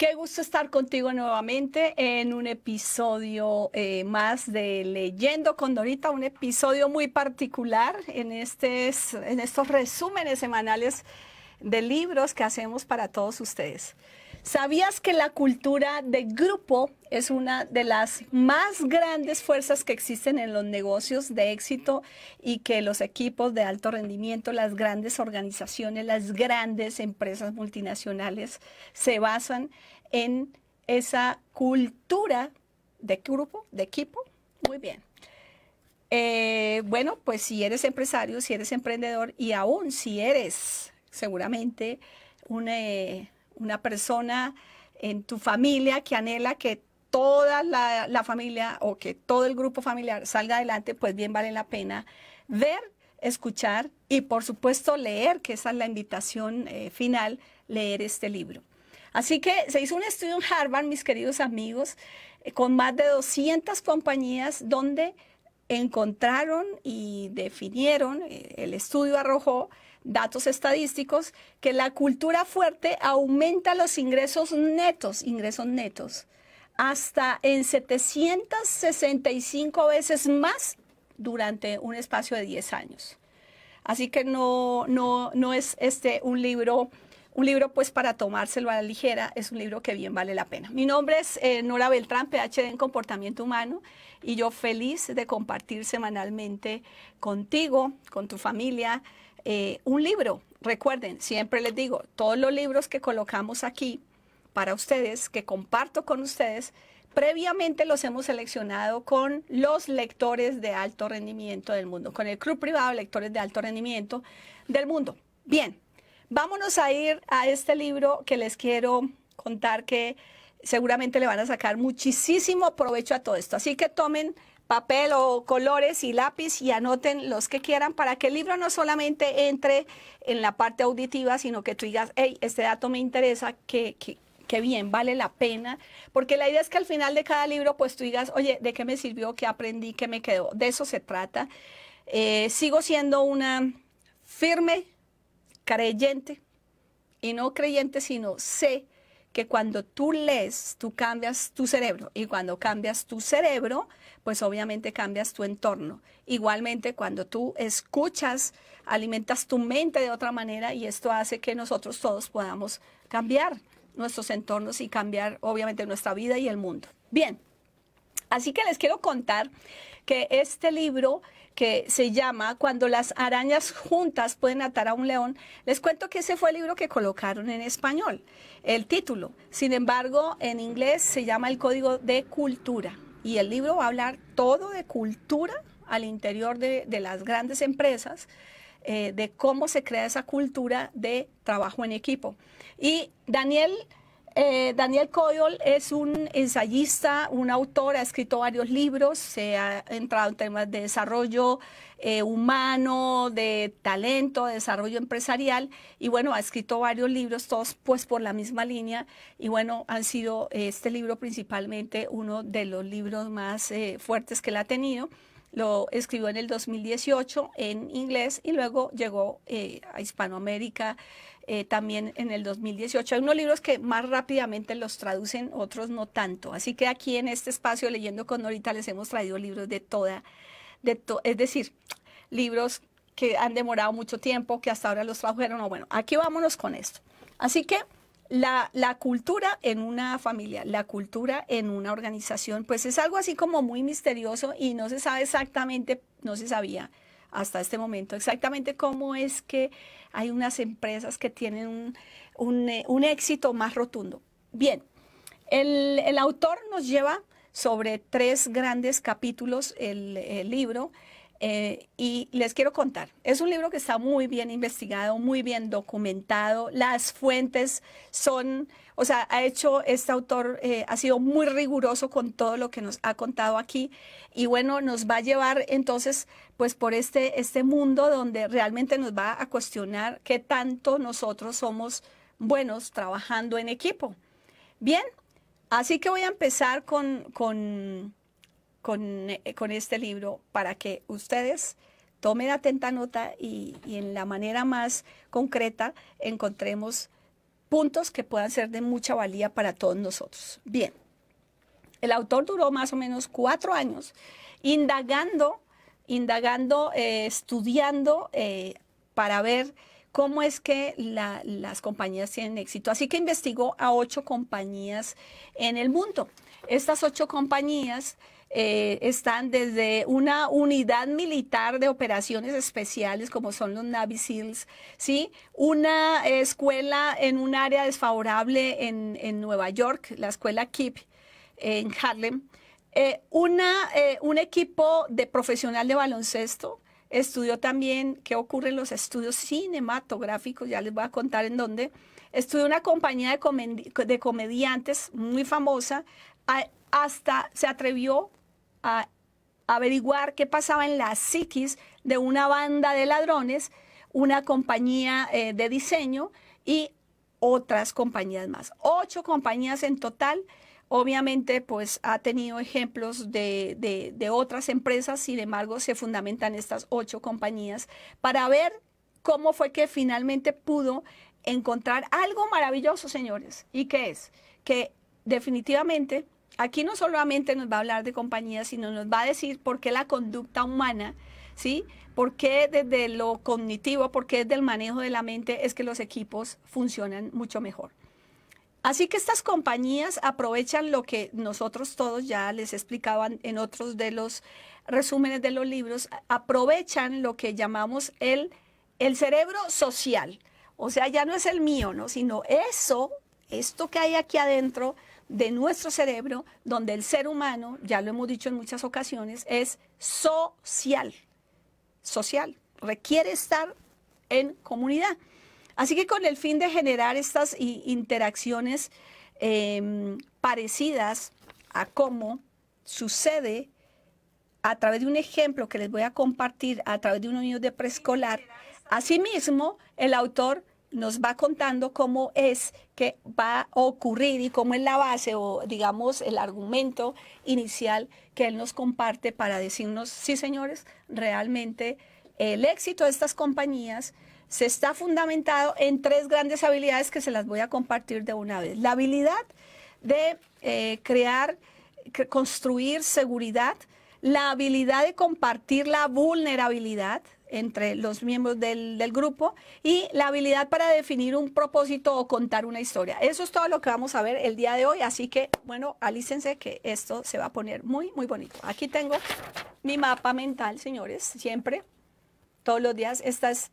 Qué gusto estar contigo nuevamente en un episodio eh, más de Leyendo con Dorita, un episodio muy particular en, en estos resúmenes semanales de libros que hacemos para todos ustedes. ¿Sabías que la cultura de grupo es una de las más grandes fuerzas que existen en los negocios de éxito y que los equipos de alto rendimiento, las grandes organizaciones, las grandes empresas multinacionales se basan en esa cultura de grupo, de equipo? Muy bien. Eh, bueno, pues si eres empresario, si eres emprendedor y aún si eres seguramente un... Eh, una persona en tu familia que anhela que toda la, familia o que todo el grupo familiar salga adelante, pues bien vale la pena ver, escuchar y por supuesto leer, que esa es la invitación eh, final, leer este libro. Así que se hizo un estudio en Harvard, mis queridos amigos, eh, con más de 200 compañías donde encontraron y definieron, eh, el estudio arrojó datos estadísticos, que la cultura fuerte aumenta los ingresos netos, ingresos netos, hasta en 765 veces más durante un espacio de 10 años. Así que no, no, no es este un libro un libro pues para tomárselo a la ligera, es un libro que bien vale la pena. Mi nombre es eh, Nora Beltrán, PhD en comportamiento humano, y yo feliz de compartir semanalmente contigo, con tu familia, eh, un libro, recuerden, siempre les digo, todos los libros que colocamos aquí para ustedes, que comparto con ustedes, previamente los hemos seleccionado con los lectores de alto rendimiento del mundo, con el club privado de lectores de alto rendimiento del mundo. Bien, vámonos a ir a este libro que les quiero contar que seguramente le van a sacar muchísimo provecho a todo esto. Así que tomen papel o colores y lápiz y anoten los que quieran para que el libro no solamente entre en la parte auditiva, sino que tú digas, hey, este dato me interesa, que, bien, vale la pena, porque la idea es que al final de cada libro pues tú digas, oye, ¿de qué me sirvió? ¿Qué aprendí? ¿Qué me quedó? De eso se trata. Eh, sigo siendo una firme creyente, y no creyente, sino sé que cuando tú lees, tú cambias tu cerebro y cuando cambias tu cerebro, pues obviamente cambias tu entorno. Igualmente, cuando tú escuchas, alimentas tu mente de otra manera y esto hace que nosotros todos podamos cambiar nuestros entornos y cambiar obviamente nuestra vida y el mundo. Bien. Así que les quiero contar que este libro que se llama Cuando las arañas juntas pueden atar a un león, les cuento que ese fue el libro que colocaron en español, el título. Sin embargo, en inglés se llama El Código de Cultura y el libro va a hablar todo de cultura al interior de, las grandes empresas. Eh, de cómo se crea esa cultura de trabajo en equipo. Y Daniel eh, Daniel Coyol es un ensayista, un autor, ha escrito varios libros, se ha entrado en temas de desarrollo eh, humano, de talento, de desarrollo empresarial y bueno, ha escrito varios libros, todos pues por la misma línea y bueno, han sido eh, este libro principalmente uno de los libros más fuertes que él ha tenido. Lo escribió en el 2018 en inglés y luego llegó a Hispanoamérica eh, también en el 2018. Hay unos libros que más rápidamente los traducen, otros no tanto. Así que aquí en este espacio leyendo con Norita les hemos traído libros de toda, de es decir, libros que han demorado mucho tiempo, que hasta ahora los tradujeron. O bueno, aquí vámonos con esto. Así que la, la, cultura en una familia, la cultura en una organización, pues es algo así como muy misterioso y no se sabe exactamente, no se sabía hasta este momento, exactamente cómo es que hay unas empresas que tienen un, eh, un, éxito más rotundo. Bien, el, el, autor nos lleva sobre tres grandes capítulos el libro eh, y les quiero contar, es un libro que está muy bien investigado, muy bien documentado, las fuentes son, o sea, ha hecho este autor, eh, ha sido muy riguroso con todo lo que nos ha contado aquí y bueno, nos va a llevar entonces pues por este, este mundo donde realmente nos va a cuestionar qué tanto nosotros somos buenos trabajando en equipo. Bien, así que voy a empezar con eh, con, este libro para que ustedes tomen atenta nota y, en la manera más concreta encontremos puntos que puedan ser de mucha valía para todos nosotros. Bien, el autor duró más o menos cuatro años indagando, indagando, eh, estudiando eh, para ver cómo es que las compañías tienen éxito. Así que investigó a ocho compañías en el mundo. Estas ocho compañías eh, están desde una unidad militar de operaciones especiales como son los Navy SEALs, ¿sí? una escuela en un área desfavorable en, en Nueva York, la escuela Kip en Harlem, eh, una, eh, un equipo de profesional de baloncesto, estudió también qué ocurre en los estudios cinematográficos, ya les voy a contar en dónde. Estudió una compañía de, de comediantes muy famosa, hasta se atrevió a averiguar qué pasaba en las psiquis de una banda de ladrones, una compañía eh, de diseño y otras compañías más. Ocho compañías en total. Obviamente, pues ha tenido ejemplos de, de otras empresas, sin embargo, se fundamentan estas ocho compañías para ver cómo fue que finalmente pudo encontrar algo maravilloso, señores. ¿Y qué es? Que definitivamente Aquí no solamente nos va a hablar de compañías, sino nos va a decir por qué la conducta humana, ¿sí? ¿Por qué desde lo cognitivo, por qué desde el manejo de la mente es que los equipos funcionan mucho mejor? Así que estas compañías aprovechan lo que nosotros todos ya les explicaban en otros de los resúmenes de los libros, aprovechan lo que llamamos el, el cerebro social. O sea, ya no es el mío, ¿no? Sino eso, esto que hay aquí adentro, de nuestro cerebro, donde el ser humano, ya lo hemos dicho en muchas ocasiones, es social, social, requiere estar en comunidad. Así que con el fin de generar estas interacciones em, parecidas a cómo sucede a través de un ejemplo que les voy a compartir a través de un niño de preescolar, asimismo el autor nos va contando cómo es que va a ocurrir y cómo es la base o digamos el argumento inicial que él nos comparte para decirnos, sí señores, realmente el éxito de estas compañías se está fundamentado en tres grandes habilidades que se las voy a compartir de una vez. La habilidad de eh, crear, construir seguridad, la habilidad de compartir la vulnerabilidad, entre los miembros del, grupo y la habilidad para definir un propósito o contar una historia. Eso es todo lo que vamos a ver el día de hoy, así que bueno, alícense que esto se va a poner muy, muy bonito. Aquí tengo mi mapa mental, señores, siempre, todos los días. Esta es,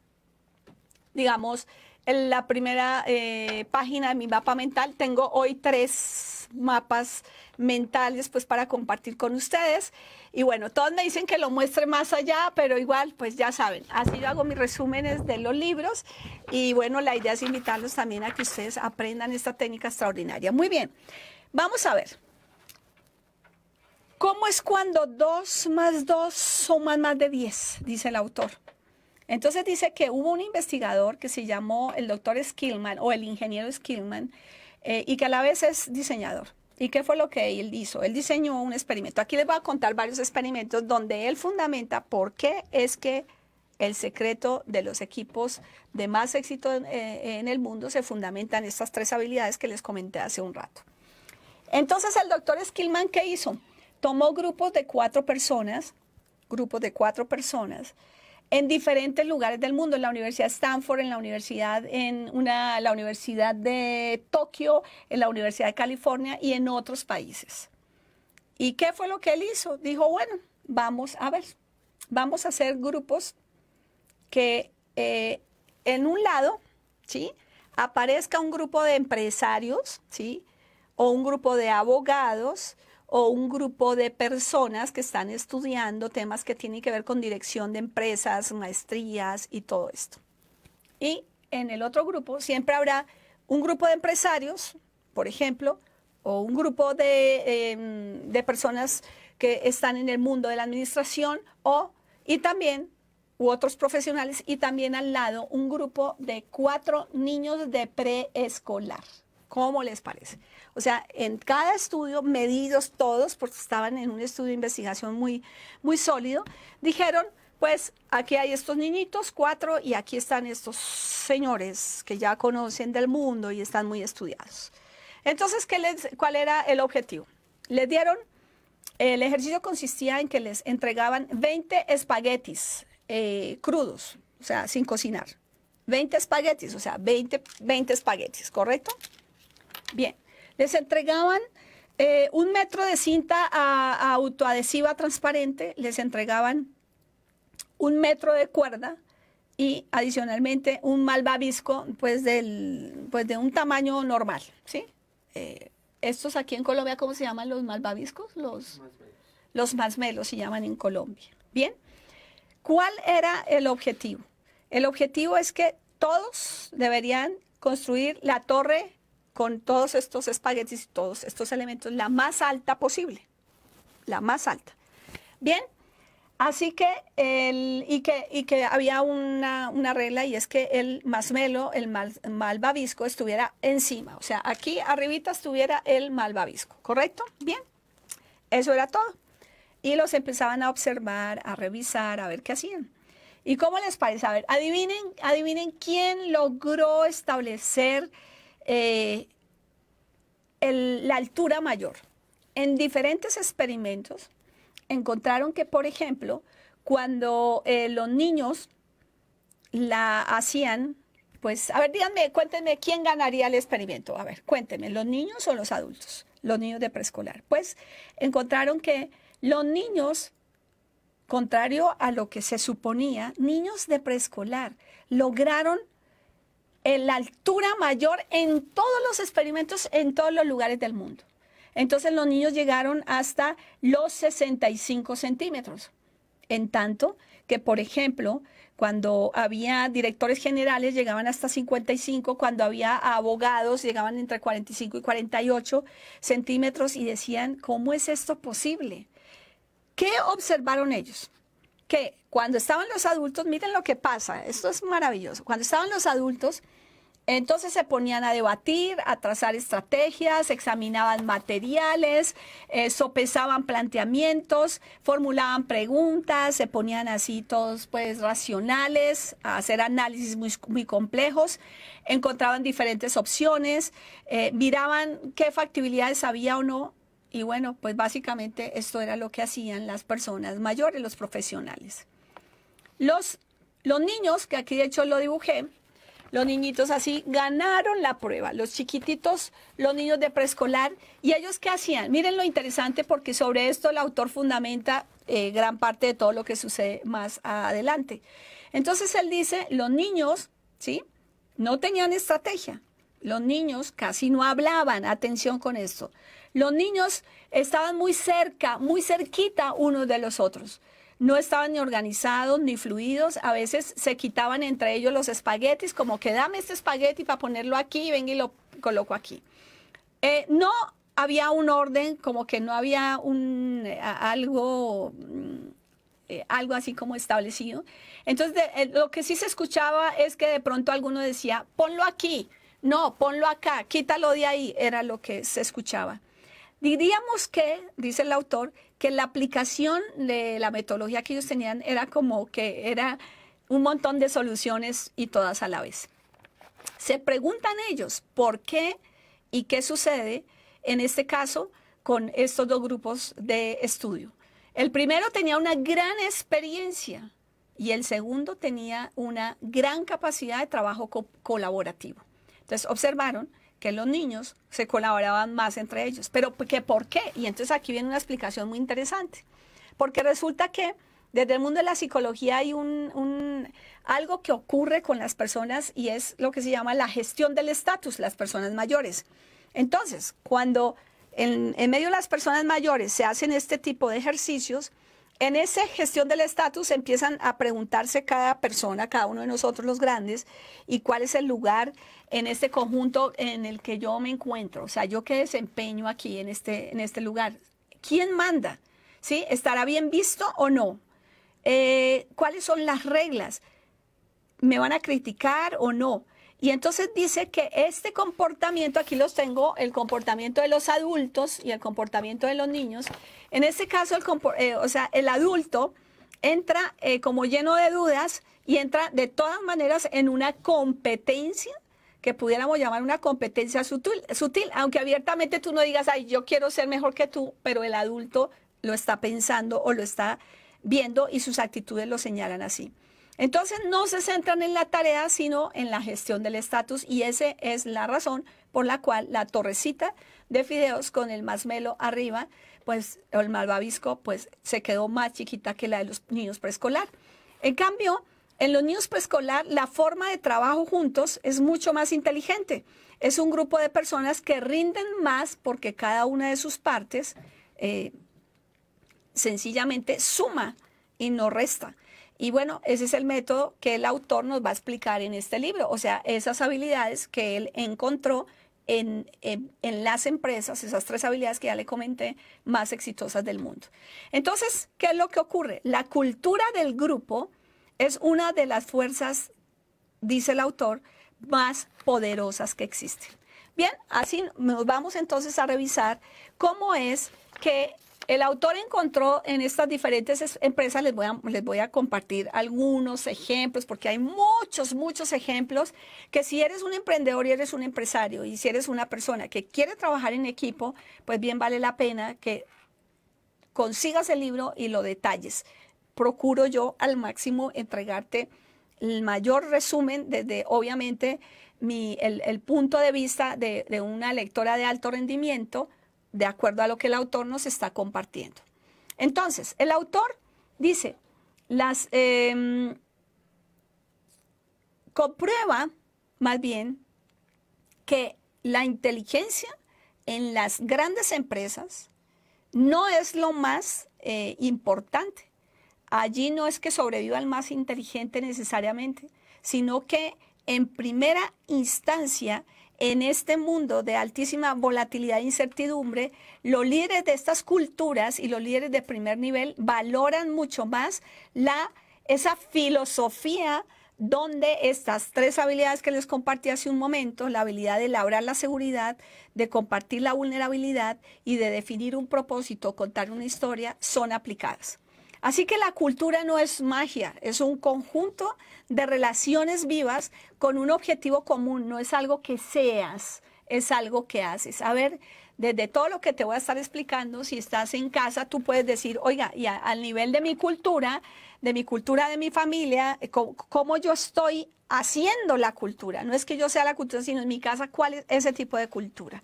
digamos, en la primera eh, página de mi mapa mental. Tengo hoy tres mapas mentales pues para compartir con ustedes. Y bueno, todos me dicen que lo muestre más allá, pero igual pues ya saben, así yo hago mis resúmenes de los libros. Y bueno, la idea es invitarlos también a que ustedes aprendan esta técnica extraordinaria. Muy bien, vamos a ver. ¿Cómo es cuando dos más dos suman más de 10? Dice el autor. Entonces dice que hubo un investigador que se llamó el doctor Skillman o el ingeniero Skillman eh, y que a la vez es diseñador. ¿Y qué fue lo que él hizo? Él diseñó un experimento. Aquí les voy a contar varios experimentos donde él fundamenta por qué es que el secreto de los equipos de más éxito en, eh, el mundo se fundamentan estas tres habilidades que les comenté hace un rato. Entonces el doctor Skillman, ¿qué hizo? Tomó grupos de cuatro personas, grupos de cuatro personas, en diferentes lugares del mundo, en la Universidad Stanford, en la Universidad, en la Universidad de Tokio, en la Universidad de California y en otros países. ¿Y qué fue lo que él hizo? Dijo, bueno, vamos a ver, vamos a hacer grupos que eh, en un lado, ¿sí? Aparezca un grupo de empresarios, ¿sí? O un grupo de abogados o un grupo de personas que están estudiando temas que tienen que ver con dirección de empresas, maestrías y todo esto. Y en el otro grupo siempre habrá un grupo de empresarios, por ejemplo, o un grupo de, em, personas que están en el mundo de la administración y también u otros profesionales y también al lado un grupo de cuatro niños de preescolar. ¿Cómo les parece? O sea, en cada estudio, medidos todos, porque estaban en un estudio de investigación muy, muy sólido, dijeron, pues aquí hay estos niñitos, cuatro, y aquí están estos señores que ya conocen del mundo y están muy estudiados. Entonces, ¿qué les, ¿cuál era el objetivo? Les dieron, el ejercicio consistía en que les entregaban 20 espaguetis eh, crudos, o sea, sin cocinar. 20 espaguetis, o sea, 20, 20 espaguetis, ¿correcto? Bien. Les entregaban eh, un metro de cinta a, autoadhesiva transparente, les entregaban un metro de cuerda y adicionalmente un malvavisco pues, pues, de un tamaño normal. ¿sí? Eh, estos aquí en Colombia, ¿cómo se llaman los malvaviscos? Los, los masmelos se llaman en Colombia. Bien, ¿cuál era el objetivo? El objetivo es que todos deberían construir la torre con todos estos espaguetis y todos estos elementos, la más alta posible, la más alta. Bien, así que, el, y que, que había una, regla y es que el masmelo, el mal, malvavisco, estuviera encima, o sea, aquí arribita estuviera el malvavisco, ¿correcto? Bien, eso era todo. Y los empezaban a observar, a revisar, a ver qué hacían. ¿Y cómo les parece? A ver, adivinen, adivinen quién logró establecer eh, la altura mayor. En diferentes experimentos encontraron que, por ejemplo, cuando eh, los niños la hacían, pues, a ver, díganme, cuéntenme quién ganaría el experimento. A ver, cuéntenme, ¿los niños o los adultos? Los niños de preescolar. Pues encontraron que los niños, contrario a lo que se suponía, niños de preescolar lograron la altura mayor en todos los experimentos, en todos los lugares del mundo. Entonces los niños llegaron hasta los 65 centímetros. En tanto que, por ejemplo, cuando había directores generales llegaban hasta 55, cuando había abogados llegaban entre 45 y 48 centímetros y decían, ¿cómo es esto posible? ¿Qué observaron ellos? que cuando estaban los adultos, miren lo que pasa, esto es maravilloso, cuando estaban los adultos, entonces se ponían a debatir, a trazar estrategias, examinaban materiales, eh, sopesaban planteamientos, formulaban preguntas, se ponían así todos pues racionales, a hacer análisis muy, complejos, encontraban diferentes opciones, eh, miraban qué factibilidades había o no y bueno, pues básicamente esto era lo que hacían las personas mayores, los profesionales. Los, niños, que aquí de hecho lo dibujé, los niñitos así ganaron la prueba, los chiquititos, los niños de preescolar, y ellos qué hacían. Miren lo interesante porque sobre esto el autor fundamenta eh, gran parte de todo lo que sucede más adelante. Entonces él dice, los niños, ¿sí? No tenían estrategia. Los niños casi no hablaban, atención con esto. Los niños estaban muy cerca, muy cerquita unos de los otros. No estaban ni organizados ni fluidos. A veces se quitaban entre ellos los espaguetis, como que dame este espagueti para ponerlo aquí, ven y lo coloco aquí. Eh, no había un orden, como que no había un, eh, algo mm, eh, algo así como establecido. Entonces, lo que sí se escuchaba es que de pronto alguno decía, ponlo aquí, no, ponlo acá, quítalo de ahí, era lo que se escuchaba. Diríamos que, dice el autor, que la aplicación de la metodología que ellos tenían era como que era un montón de soluciones y todas a la vez. Se preguntan ellos por qué y qué sucede en este caso con estos dos grupos de estudio. El primero tenía una gran experiencia y el segundo tenía una gran capacidad de trabajo colaborativo. Entonces observaron que los niños se colaboraban más entre ellos. Pero que por qué? Y entonces aquí viene una explicación muy interesante. Porque resulta que desde el mundo de la psicología hay un, algo que ocurre con las personas y es lo que se llama la gestión del estatus, las personas mayores. Entonces, cuando en medio de las personas mayores se hacen este tipo de ejercicios, en esa gestión del estatus empiezan a preguntarse cada persona, cada uno de nosotros los grandes, y cuál es el lugar en este conjunto en el que yo me encuentro. O sea, yo qué desempeño aquí en este, en este lugar. ¿Quién manda? ¿Sí? ¿Estará bien visto o no? Eh, ¿Cuáles son las reglas? ¿Me van a criticar o no? Y entonces dice que este comportamiento, aquí los tengo, el comportamiento de los adultos y el comportamiento de los niños. En este caso, el, eh, o sea, el adulto entra eh, como lleno de dudas y entra de todas maneras en una competencia que pudiéramos llamar una competencia sutil, sutil, aunque abiertamente tú no digas, ay, yo quiero ser mejor que tú, pero el adulto lo está pensando o lo está viendo y sus actitudes lo señalan así. Entonces no se centran en la tarea, sino en la gestión del estatus y esa es la razón por la cual la torrecita de fideos con el masmelo arriba, pues el malvavisco, pues se quedó más chiquita que la de los niños preescolar. En cambio, en los niños preescolar la forma de trabajo juntos es mucho más inteligente. Es un grupo de personas que rinden más porque cada una de sus partes eh, sencillamente suma y no resta. Y bueno, ese es el método que el autor nos va a explicar en este libro, o sea, esas habilidades que él encontró en, las empresas, esas tres habilidades que ya le comenté, más exitosas del mundo. Entonces, ¿qué es lo que ocurre? La cultura del grupo es una de las fuerzas, dice el autor, más poderosas que existen. Bien, así nos vamos entonces a revisar cómo es que el autor encontró en estas diferentes empresas, les voy, a, compartir algunos ejemplos, porque hay muchos, muchos ejemplos, que si eres un emprendedor y eres un empresario, y si eres una persona que quiere trabajar en equipo, pues bien vale la pena que consigas el libro y lo detalles. Procuro yo al máximo entregarte el mayor resumen desde, obviamente, mi, el, punto de vista de una lectora de alto rendimiento, de acuerdo a lo que el autor nos está compartiendo. Entonces, el autor dice, las em, comprueba más bien que la inteligencia en las grandes empresas no es lo más eh, importante. Allí no es que sobreviva el más inteligente necesariamente, sino que en primera instancia en este mundo de altísima volatilidad e incertidumbre, los líderes de estas culturas y los líderes de primer nivel valoran mucho más la, esa filosofía donde estas tres habilidades que les compartí hace un momento, la habilidad de labrar la seguridad, de compartir la vulnerabilidad y de definir un propósito, contar una historia, son aplicadas. Así que la cultura no es magia, es un conjunto de relaciones vivas con un objetivo común, no es algo que seas, es algo que haces. A ver, desde todo lo que te voy a estar explicando, si estás en casa, tú puedes decir, oiga, y al nivel de mi cultura, de mi cultura, de mi familia, eh, cómo, cómo, yo estoy haciendo la cultura. No es que yo sea la cultura, sino en mi casa, cuál es ese tipo de cultura.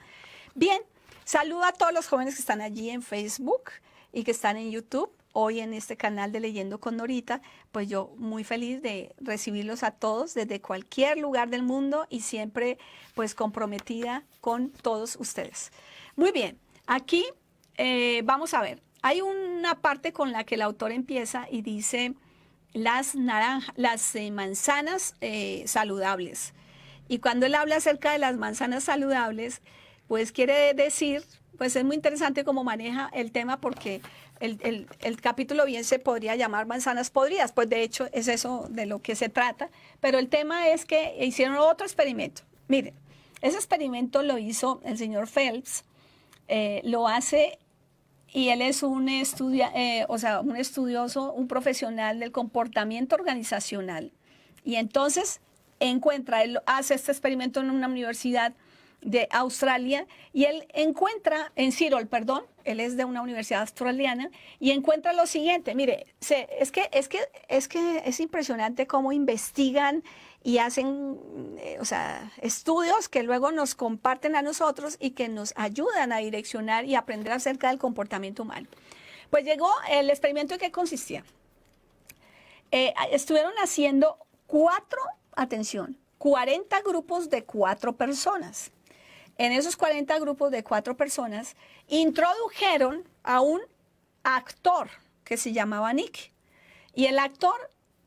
Bien, saludo a todos los jóvenes que están allí en Facebook y que están en YouTube hoy en este canal de Leyendo con Norita, pues yo muy feliz de recibirlos a todos desde cualquier lugar del mundo y siempre pues comprometida con todos ustedes. Muy bien, aquí eh, vamos a ver, hay una parte con la que el autor empieza y dice las, las eh, manzanas eh, saludables. Y cuando él habla acerca de las manzanas saludables, pues quiere decir, pues es muy interesante cómo maneja el tema porque el, capítulo bien se podría llamar manzanas podridas, pues de hecho es eso de lo que se trata, pero el tema es que hicieron otro experimento. Miren, ese experimento lo hizo el señor Phelps, eh, lo hace y él es un, eh, o sea, un estudioso, un profesional del comportamiento organizacional. Y entonces encuentra, él hace este experimento en una universidad de Australia y él encuentra, en Cyril, perdón, él es de una universidad australiana y encuentra lo siguiente, mire, es, que, es, que, es que es impresionante cómo investigan y hacen, eh, o sea, estudios que luego nos comparten a nosotros y que nos ayudan a direccionar y aprender acerca del comportamiento humano. Pues llegó el experimento en que consistía. Eh, estuvieron haciendo cuatro, atención, 40 grupos de cuatro personas en esos 40 grupos de cuatro personas, introdujeron a un actor que se llamaba Nick. Y el actor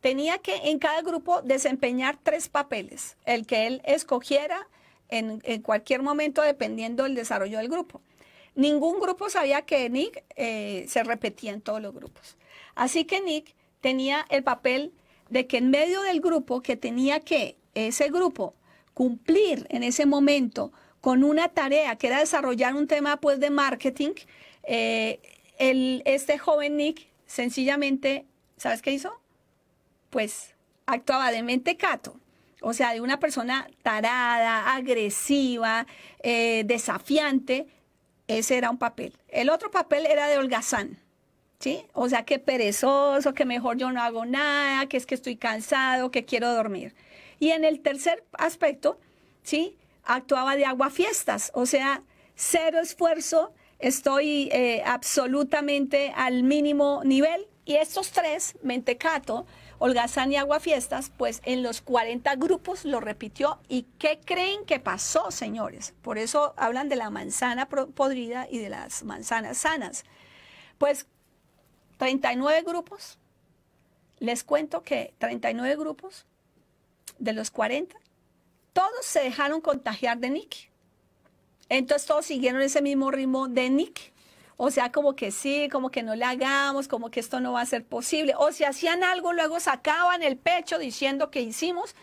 tenía que en cada grupo desempeñar tres papeles, el que él escogiera en, cualquier momento dependiendo del desarrollo del grupo. Ningún grupo sabía que Nick eh, se repetía en todos los grupos. Así que Nick tenía el papel de que en medio del grupo que tenía que ese grupo cumplir en ese momento con una tarea que era desarrollar un tema pues de marketing, eh, este joven Nick sencillamente, ¿sabes qué hizo? Pues actuaba de mente O sea, de una persona tarada, agresiva, eh, desafiante, ese era un papel. El otro papel era de holgazán, ¿sí? O sea, que perezoso, que mejor yo no hago nada, que es que estoy cansado, que quiero dormir. Y en el tercer aspecto, ¿sí? actuaba de Agua Fiestas, o sea, cero esfuerzo, estoy eh, absolutamente al mínimo nivel. Y estos tres, Mentecato, Holgazán y Agua Fiestas, pues en los 40 grupos lo repitió. ¿Y qué creen que pasó, señores? Por eso hablan de la manzana podrida y de las manzanas sanas. Pues 39 grupos, les cuento que 39 grupos de los 40 todos se dejaron contagiar de Nick. Entonces todos siguieron ese mismo ritmo de Nick. O sea, como que sí, como que no le hagamos, como que esto no va a ser posible. O si hacían algo, luego sacaban el pecho diciendo que hicimos,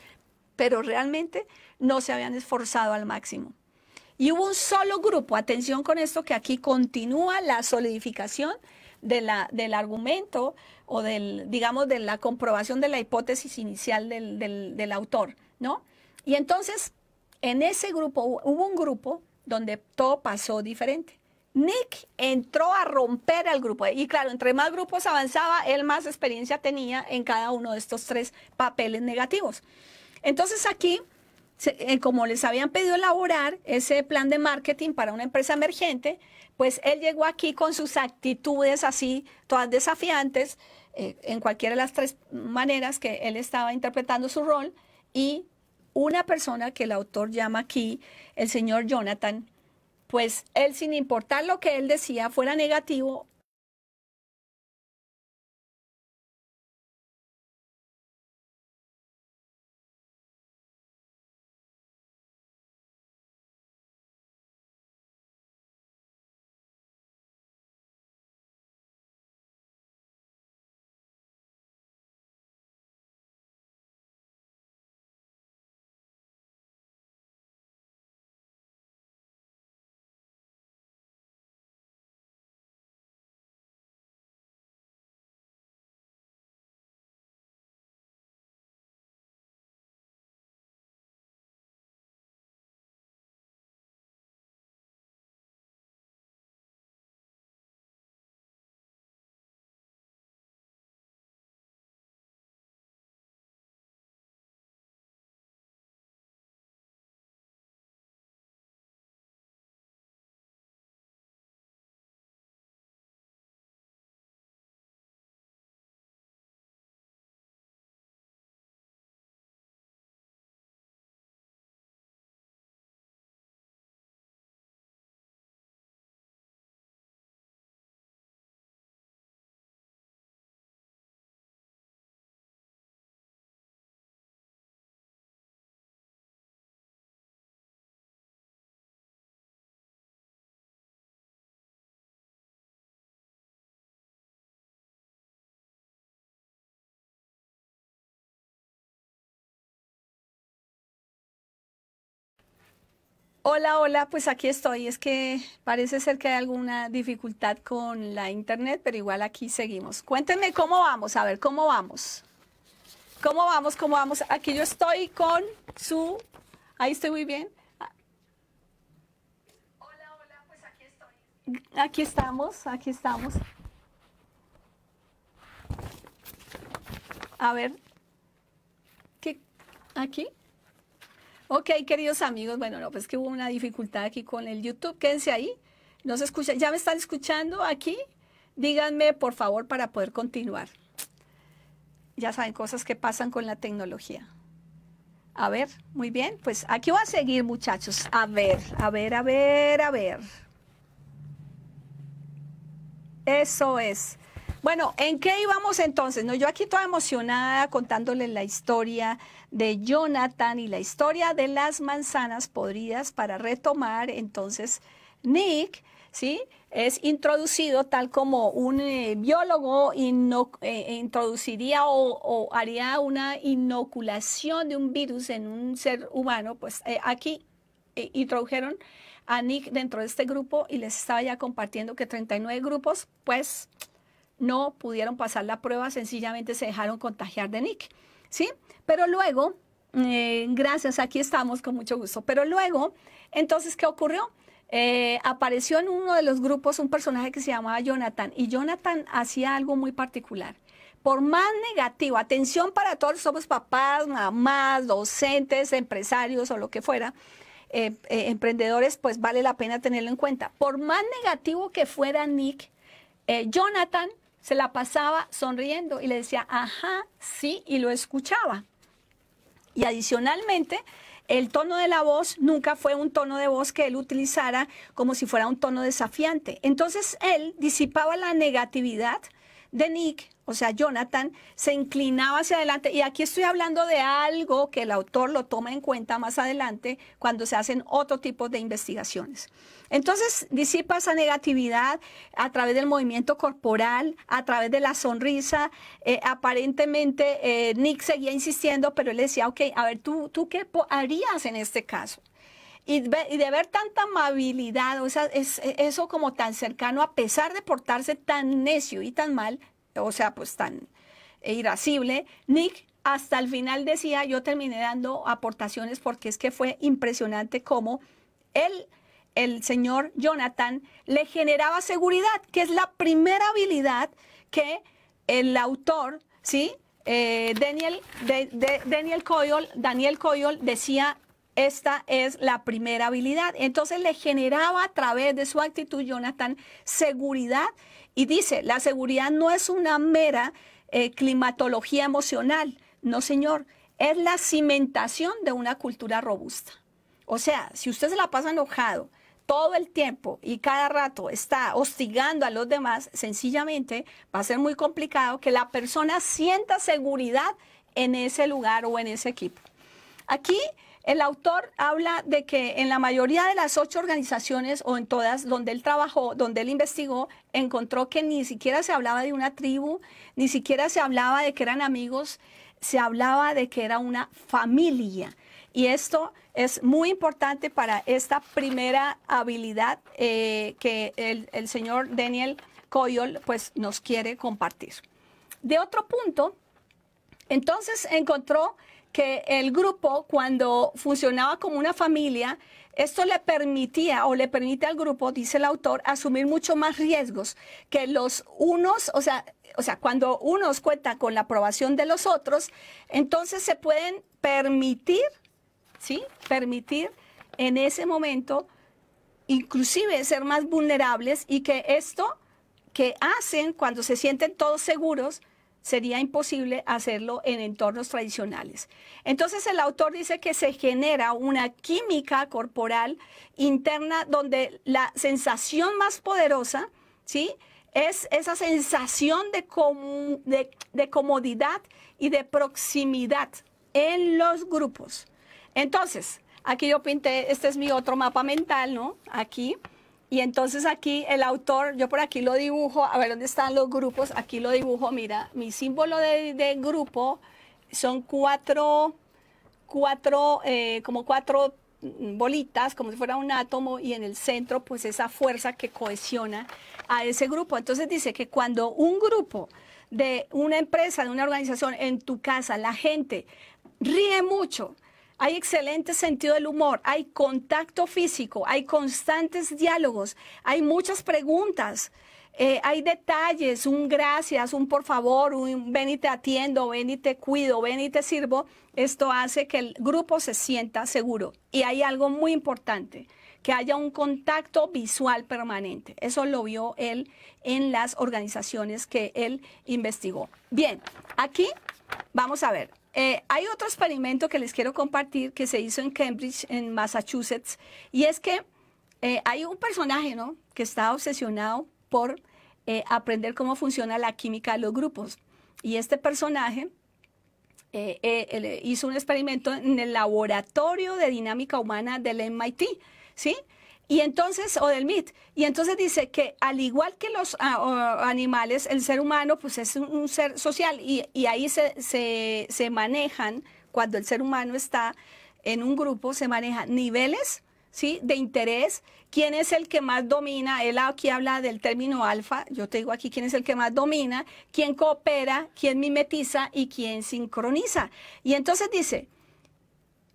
pero realmente no se habían esforzado al máximo. Y hubo un solo grupo, atención con esto, que aquí continúa la solidificación del argumento o del, digamos, de la comprobación de la hipótesis inicial del, del autor, ¿no? Y entonces, en ese grupo, hubo un grupo donde todo pasó diferente. Nick entró a romper al grupo. Y claro, entre más grupos avanzaba, él más experiencia tenía en cada uno de estos tres papeles negativos. entonces aquí eh, como les habían pedido elaborar ese plan de marketing para una empresa emergente, pues él llegó aquí con sus actitudes así, todas desafiantes, eh, en cualquiera de las tres maneras que él estaba interpretando su rol, y una persona que el autor llama aquí el señor Jonathan, pues él sin importar lo que él decía fuera negativo Hola, hola, pues aquí estoy. Es que parece ser que hay alguna dificultad con la internet, pero igual aquí seguimos. Cuéntenme cómo vamos, a ver, cómo vamos. ¿Cómo vamos? ¿Cómo vamos? Aquí yo estoy con su... Ahí estoy muy bien. Ah. Hola, hola, pues aquí estoy. Aquí estamos, aquí estamos. A ver. ¿Qué? ¿Aquí? Ok, queridos amigos, bueno, no, pues que hubo una dificultad aquí con el YouTube, quédense ahí. ¿No escucha? ¿Ya me están escuchando aquí? Díganme, por favor, para poder continuar. Ya saben, cosas que pasan con la tecnología. A ver, muy bien, pues aquí voy a seguir, muchachos. A ver, a ver, a ver, a ver. Eso es. Bueno, ¿en qué íbamos entonces? No, yo aquí toda emocionada contándole la historia de Jonathan y la historia de las manzanas podridas para retomar entonces Nick, ¿sí? Es introducido tal como un eh, biólogo eh, e introduciría o, haría una inoculación de un virus en un ser humano, pues eh, aquí introdujeron a Nick dentro de este grupo y les estaba ya compartiendo que 39 grupos, pues no pudieron pasar la prueba, sencillamente se dejaron contagiar de Nick, ¿sí? Pero luego, eh, gracias, aquí estamos con mucho gusto, pero luego, entonces, ¿qué ocurrió? Eh, apareció en uno de los grupos un personaje que se llamaba Jonathan y Jonathan hacía algo muy particular. Por más negativo, atención para todos, somos papás, mamás, docentes, empresarios o lo que fuera, eh, emprendedores, pues vale la pena tenerlo en cuenta. Por más negativo que fuera Nick, Jonathan se la pasaba sonriendo y le decía, ajá, sí, y lo escuchaba. Y adicionalmente, el tono de la voz nunca fue un tono de voz que él utilizara como si fuera un tono desafiante. Entonces él disipaba la negatividad de Nick, o sea, Jonathan, se inclinaba hacia adelante. Y aquí estoy hablando de algo que el autor lo toma en cuenta más adelante cuando se hacen otro tipo de investigaciones. Entonces, disipa esa negatividad a través del movimiento corporal, a través de la sonrisa. Eh, aparentemente, eh, Nick seguía insistiendo, pero él decía, ok, a ver, ¿tú, tú qué harías en este caso? Y de, ver tanta amabilidad, o es, e, eso como tan cercano, a pesar de portarse tan necio y tan mal, o sea, pues tan irascible, Nick hasta el final decía, yo terminé dando aportaciones porque es que fue impresionante cómo él, el señor Jonathan, le generaba seguridad, que es la primera habilidad que el autor, ¿sí? Eh, Daniel, Daniel, Coyol, Daniel Coyol decía esta es la primera habilidad. Entonces le generaba a través de su actitud, Jonathan, seguridad. Y dice, la seguridad no es una mera eh, climatología emocional, no señor, es la cimentación de una cultura robusta. O sea, si usted se la pasa enojado todo el tiempo y cada rato está hostigando a los demás, sencillamente va a ser muy complicado que la persona sienta seguridad en ese lugar o en ese equipo. Aquí el autor habla de que en la mayoría de las ocho organizaciones o en todas donde él trabajó, donde él investigó, encontró que ni siquiera se hablaba de una tribu, ni siquiera se hablaba de que eran amigos, se hablaba de que era una familia. Y esto es muy importante para esta primera habilidad eh, que el, señor Daniel Coyol pues, nos quiere compartir. De otro punto, entonces encontró que el grupo, cuando funcionaba como una familia, esto le permitía o le permite al grupo, dice el autor, asumir mucho más riesgos que los unos, o sea, o sea, cuando unos cuentan con la aprobación de los otros, entonces se pueden permitir, ¿sí? Permitir en ese momento inclusive ser más vulnerables y que esto que hacen cuando se sienten todos seguros, sería imposible hacerlo en entornos tradicionales. Entonces el autor dice que se genera una química corporal interna donde la sensación más poderosa, ¿sí? Es esa sensación de, de comodidad y de proximidad en los grupos. Entonces, aquí yo pinté, este es mi otro mapa mental, ¿no? Aquí y entonces aquí el autor, yo por aquí lo dibujo, a ver dónde están los grupos, aquí lo dibujo, mira, mi símbolo de, grupo son cuatro, cuatro, eh, como cuatro bolitas, como si fuera un átomo, y en el centro pues esa fuerza que cohesiona a ese grupo. Entonces dice que cuando un grupo de una empresa, de una organización, en tu casa, la gente ríe mucho, hay excelente sentido del humor, hay contacto físico, hay constantes diálogos, hay muchas preguntas. Eh, hay detalles, un gracias, un por favor, un ven y te atiendo, ven y te cuido, ven y te sirvo. Esto hace que el grupo se sienta seguro. Y hay algo muy importante, que haya un contacto visual permanente. Eso lo vio él en las organizaciones que él investigó. Bien, aquí vamos a ver. Eh, hay otro experimento que les quiero compartir que se hizo en Cambridge, en Massachusetts, y es que eh, hay un personaje ¿no? que está obsesionado por eh, aprender cómo funciona la química de los grupos. Y este personaje hizo un experimento en el laboratorio de dinámica humana del MIT, ¿sí? Y entonces, o del MIT, y entonces dice que al igual que los ah, animales, el ser humano pues es un, ser social y, y ahí se, se, manejan, cuando el ser humano está en un grupo, se manejan niveles ¿sí? de interés, quién es el que más domina, él aquí habla del término alfa, yo te digo aquí quién es el que más domina, quién coopera, quién mimetiza y quién sincroniza. Y entonces dice,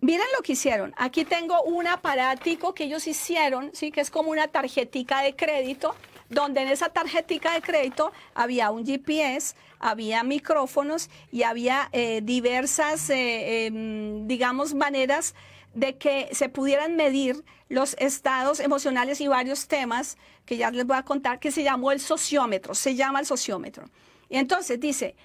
Miren lo que hicieron. Aquí tengo un aparatico que ellos hicieron, ¿sí? que es como una tarjetica de crédito, donde en esa tarjetica de crédito había un GPS, había micrófonos y había eh, diversas, eh, em, digamos, maneras de que se pudieran medir los estados emocionales y varios temas que ya les voy a contar, que se llamó el sociómetro, se llama el sociómetro. Y entonces dice,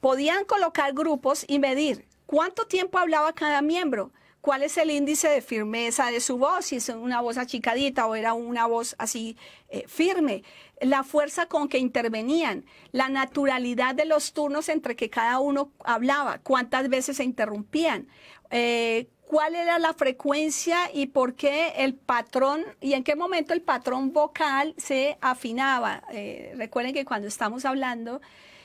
podían colocar grupos y medir ¿Cuánto tiempo hablaba cada miembro? ¿Cuál es el índice de firmeza de su voz? Si es una voz achicadita o era una voz así eh, firme. La fuerza con que intervenían, la naturalidad de los turnos entre que cada uno hablaba, cuántas veces se interrumpían, eh, cuál era la frecuencia y por qué el patrón y en qué momento el patrón vocal se afinaba. Eh, recuerden que cuando estamos hablando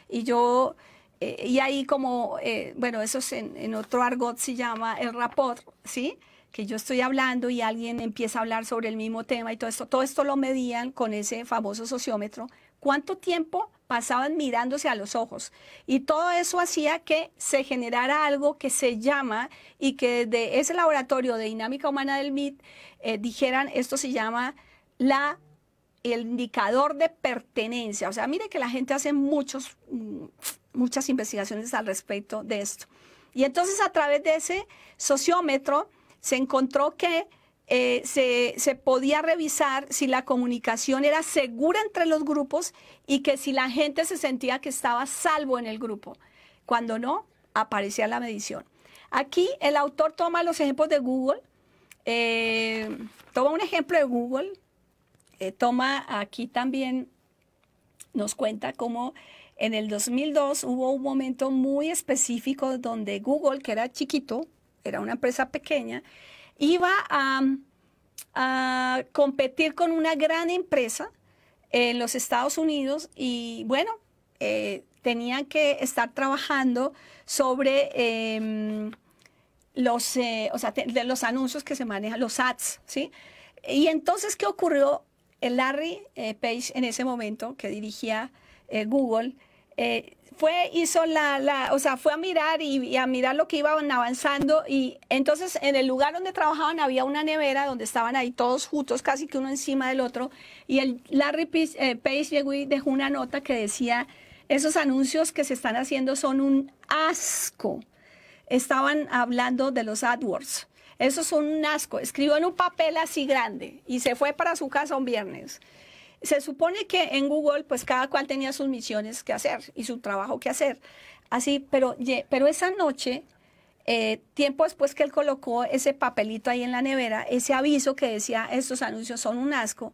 y yo eh, y ahí como, eh, bueno, eso es en, otro argot se llama el rapport, ¿sí? Que yo estoy hablando y alguien empieza a hablar sobre el mismo tema y todo esto. Todo esto lo medían con ese famoso sociómetro. ¿Cuánto tiempo pasaban mirándose a los ojos? Y todo eso hacía que se generara algo que se llama y que desde ese laboratorio de dinámica humana del MIT eh, dijeran, esto se llama la el indicador de pertenencia. O sea, mire que la gente hace muchos mm, muchas investigaciones al respecto de esto. Y entonces a través de ese sociómetro se encontró que eh, se, podía revisar si la comunicación era segura entre los grupos y que si la gente se sentía que estaba salvo en el grupo. Cuando no, aparecía la medición. Aquí el autor toma los ejemplos de Google, eh, toma un ejemplo de Google, eh, toma aquí también, nos cuenta cómo en el 2002 hubo un momento muy específico donde Google, que era chiquito, era una empresa pequeña, iba a, competir con una gran empresa en los Estados Unidos y bueno, eh, tenían que estar trabajando sobre em, los, eh, de los anuncios que se manejan, los ads, ¿sí? Y entonces, ¿qué ocurrió? El Larry eh, Page en ese momento, que dirigía Google, eh, fue, hizo o sea, fue a mirar y, a mirar lo que iban avanzando y entonces en el lugar donde trabajaban había una nevera donde estaban ahí todos juntos, casi que uno encima del otro y el Larry Page, eh, dejó una nota que decía, esos anuncios que se están haciendo son un asco. Estaban hablando de los AdWords. Esos son un asco. Escribió en un papel así grande y se fue para su casa un viernes. Se supone que en Google, pues cada cual tenía sus misiones que hacer y su trabajo que hacer. Así, pero, pero esa noche, eh, tiempo después que él colocó ese papelito ahí en la nevera, ese aviso que decía estos anuncios son un asco,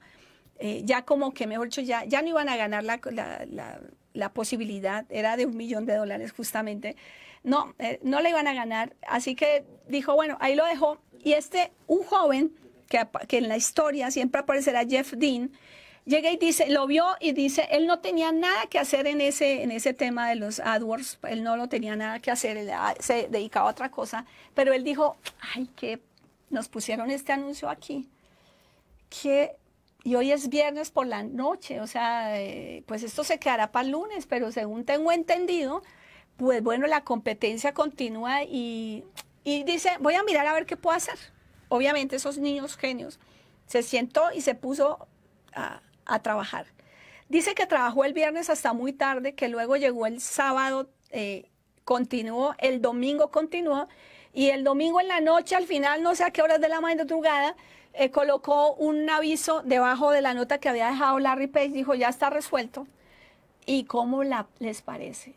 eh, ya como que, mejor dicho, ya, ya no iban a ganar la, posibilidad, era de un millón de dólares justamente, no, eh, no le iban a ganar, así que dijo, bueno, ahí lo dejó, y este, un joven, que, que en la historia siempre aparecerá Jeff Dean, llega y dice, lo vio y dice, él no tenía nada que hacer en ese, en ese tema de los AdWords, él no lo tenía nada que hacer, ah, se dedicaba a otra cosa, pero él dijo, ay, que nos pusieron este anuncio aquí, que, y hoy es viernes por la noche, o sea, eh, pues esto se quedará para el lunes, pero según tengo entendido, pues bueno, la competencia continúa y, y dice, voy a mirar a ver qué puedo hacer. Obviamente esos niños genios se sientó y se puso a, a trabajar. Dice que trabajó el viernes hasta muy tarde, que luego llegó el sábado, eh, continuó, el domingo continuó, y el domingo en la noche, al final, no sé a qué horas de la madrugada, eh, colocó un aviso debajo de la nota que había dejado Larry Page, dijo, ya está resuelto. ¿Y cómo la, les parece?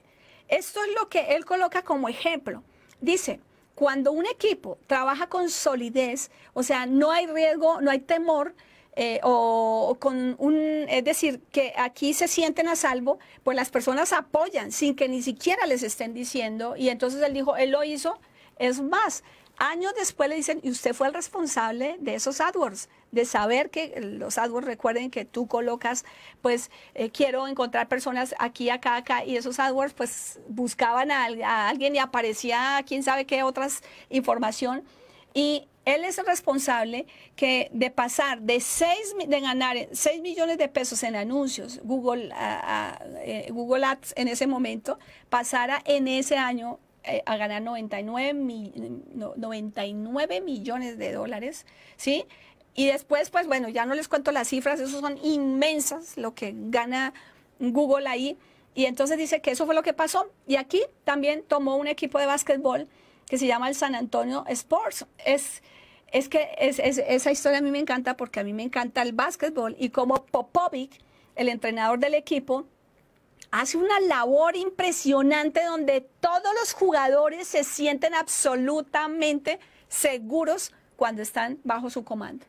Esto es lo que él coloca como ejemplo. Dice, cuando un equipo trabaja con solidez, o sea, no hay riesgo, no hay temor, eh, o con un, es decir, que aquí se sienten a salvo, pues las personas apoyan sin que ni siquiera les estén diciendo. Y entonces él dijo, él lo hizo, es más. Años después le dicen, y usted fue el responsable de esos AdWords, de saber que los AdWords, recuerden que tú colocas, pues eh, quiero encontrar personas aquí, acá, acá, y esos AdWords pues buscaban a, a alguien y aparecía quién sabe qué otras información y él es el responsable que de pasar de seis de ganar 6 millones de pesos en anuncios, Google, eh, Google Ads en ese momento, pasara en ese año eh, a ganar 99, 99 millones de dólares, ¿sí? Y después, pues bueno, ya no les cuento las cifras, eso son inmensas lo que gana Google ahí. Y entonces dice que eso fue lo que pasó. Y aquí también tomó un equipo de básquetbol que se llama el San Antonio Sports. Es, es que esa historia a mí me encanta porque a mí me encanta el básquetbol y como Popovic, el entrenador del equipo, hace una labor impresionante donde todos los jugadores se sienten absolutamente seguros cuando están bajo su comando.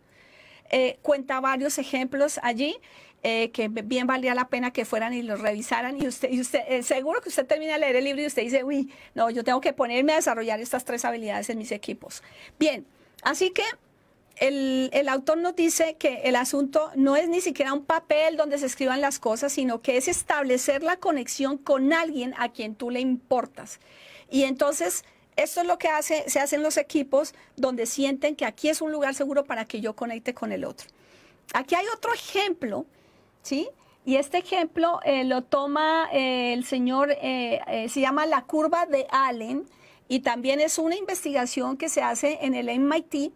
Eh, cuenta varios ejemplos allí eh, que bien valía la pena que fueran y los revisaran y usted, usted eh, seguro que usted termina de leer el libro y usted dice, uy, no, yo tengo que ponerme a desarrollar estas tres habilidades en mis equipos. Bien, así que el, el, autor nos dice que el asunto no es ni siquiera un papel donde se escriban las cosas, sino que es establecer la conexión con alguien a quien tú le importas. Y entonces, esto es lo que hace, se hacen los equipos donde sienten que aquí es un lugar seguro para que yo conecte con el otro. Aquí hay otro ejemplo ¿sí? Y este ejemplo eh, lo toma eh, el señor, eh, se llama la curva de Allen, y también es una investigación que se hace en el MIT.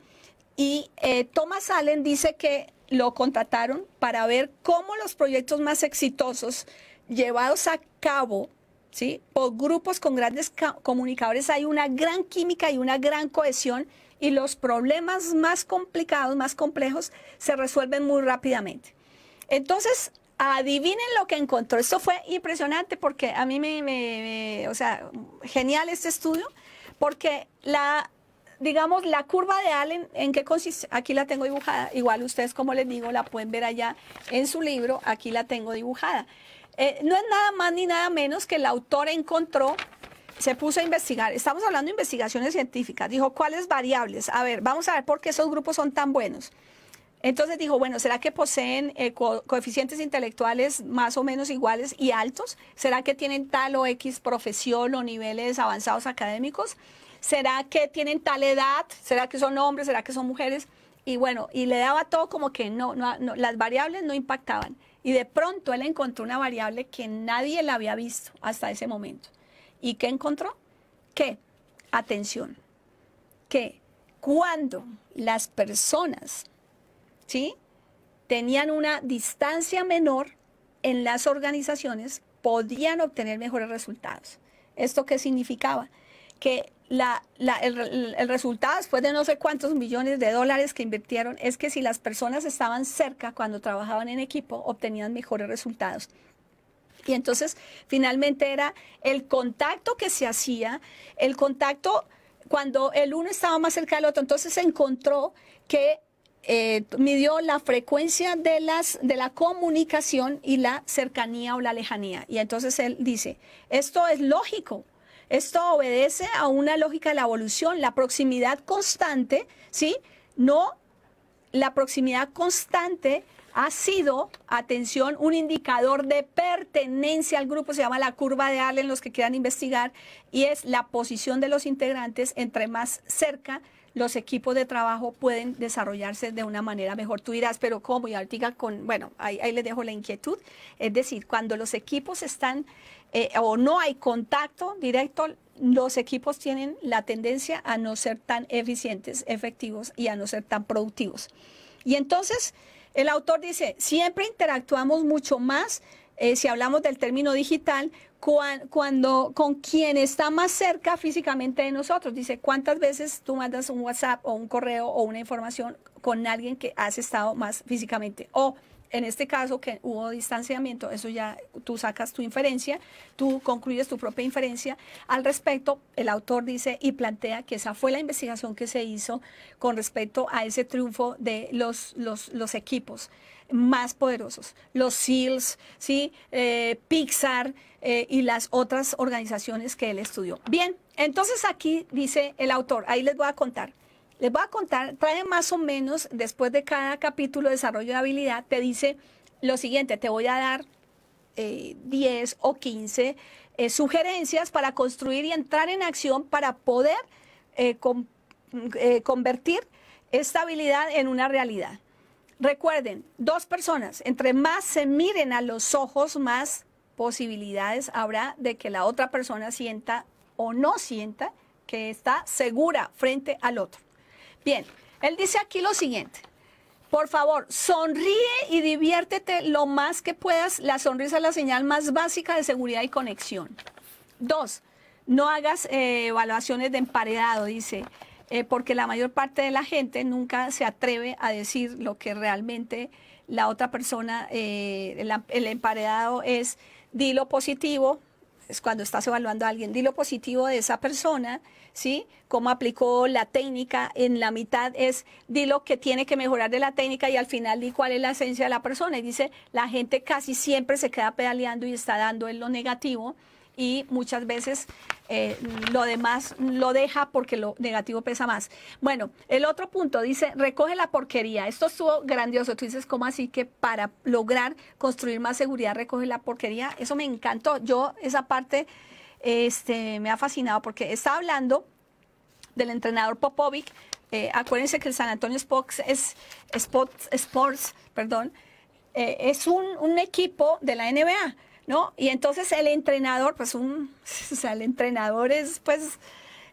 Y Thomas Allen dice que lo contrataron para ver cómo los proyectos más exitosos llevados a cabo ¿sí? por grupos con grandes comunicadores hay una gran química y una gran cohesión y los problemas más complicados, más complejos, se resuelven muy rápidamente. Entonces, adivinen lo que encontró. Esto fue impresionante porque a mí me, o sea, genial este estudio, porque la, digamos, la curva de Allen, ¿en qué consiste? Aquí la tengo dibujada. Igual ustedes, como les digo, la pueden ver allá en su libro. Aquí la tengo dibujada. Eh, no es nada más ni nada menos que el autor encontró se puso a investigar. Estamos hablando de investigaciones científicas. Dijo, ¿cuáles variables? A ver, vamos a ver por qué esos grupos son tan buenos. Entonces dijo, bueno, ¿será que poseen eh, coeficientes intelectuales más o menos iguales y altos? ¿Será que tienen tal o X profesión o niveles avanzados académicos? ¿Será que tienen tal edad? ¿Será que son hombres? ¿Será que son mujeres? Y bueno, y le daba todo como que no, no, no las variables no impactaban. Y de pronto él encontró una variable que nadie la había visto hasta ese momento. ¿Y qué encontró? Que, atención, que cuando las personas ¿sí? Tenían una distancia menor en las organizaciones, podían obtener mejores resultados. ¿Esto qué significaba? Que el, el, resultado después de no sé cuántos millones de dólares que invirtieron es que si las personas estaban cerca cuando trabajaban en equipo, obtenían mejores resultados. Y entonces, finalmente era el contacto que se hacía, el contacto cuando el uno estaba más cerca del otro. Entonces se encontró que eh, midió la frecuencia de, las, de la comunicación y la cercanía o la lejanía. Y entonces él dice, esto es lógico, esto obedece a una lógica de la evolución, la proximidad constante, ¿sí? No, la proximidad constante ha sido, atención, un indicador de pertenencia al grupo, se llama la curva de Allen, los que quieran investigar, y es la posición de los integrantes entre más cerca los equipos de trabajo pueden desarrollarse de una manera mejor. Tú dirás, pero ¿cómo? Y ahorita con, bueno, ahí, ahí dejo la inquietud. Es decir, cuando los equipos están eh, o no hay contacto directo, los equipos tienen la tendencia a no ser tan eficientes, efectivos y a no ser tan productivos. Y entonces, el autor dice, siempre interactuamos mucho más, eh, si hablamos del término digital, cuando, con quien está más cerca físicamente de nosotros. Dice, ¿cuántas veces tú mandas un WhatsApp o un correo o una información con alguien que has estado más físicamente? O en este caso que hubo distanciamiento, eso ya tú sacas tu inferencia, tú concluyes tu propia inferencia. Al respecto, el autor dice y plantea que esa fue la investigación que se hizo con respecto a ese triunfo de los equipos más poderosos, los SEALs, e ¿sí? Eh, Pixar eh, y las otras organizaciones que él estudió. Bien, entonces aquí dice el autor, ahí les voy a contar. Les voy a contar, trae más o menos después de cada capítulo de desarrollo de habilidad, te dice lo siguiente, te voy a dar 10 eh, o 15 sugerencias para construir y entrar en acción para poder convertir esta habilidad en una realidad. Recuerden, dos personas, entre más se miren a los ojos, más posibilidades habrá de que la otra persona sienta o no sienta que está segura frente al otro. Bien, él dice aquí lo siguiente. Por favor, sonríe y diviértete lo más que puedas. La sonrisa es la señal más básica de seguridad y conexión. Dos, no hagas eh, evaluaciones de emparedado, dice. Eh, porque la mayor parte de la gente nunca se atreve a decir lo que realmente la otra persona, eh, el, el emparedado es, di lo positivo, es cuando estás evaluando a alguien, di lo positivo de esa persona, ¿sí? Cómo aplicó la técnica, en la mitad es di lo que tiene que mejorar de la técnica y al final di cuál es la esencia de la persona. Y dice, la gente casi siempre se queda pedaleando y está dando en lo negativo y muchas veces eh, lo demás lo deja porque lo negativo pesa más. Bueno, el otro punto dice, recoge la porquería. Esto estuvo grandioso. Tú dices, ¿cómo así que para lograr construir más seguridad recoge la porquería? Eso me encantó. Yo esa parte este, me ha fascinado porque está hablando del entrenador Popovic. Eh, acuérdense que el San Antonio Sports, es, Sports perdón, eh, es un equipo de la NBA ¿no? Y entonces el entrenador, pues un, o sea, el entrenador es pues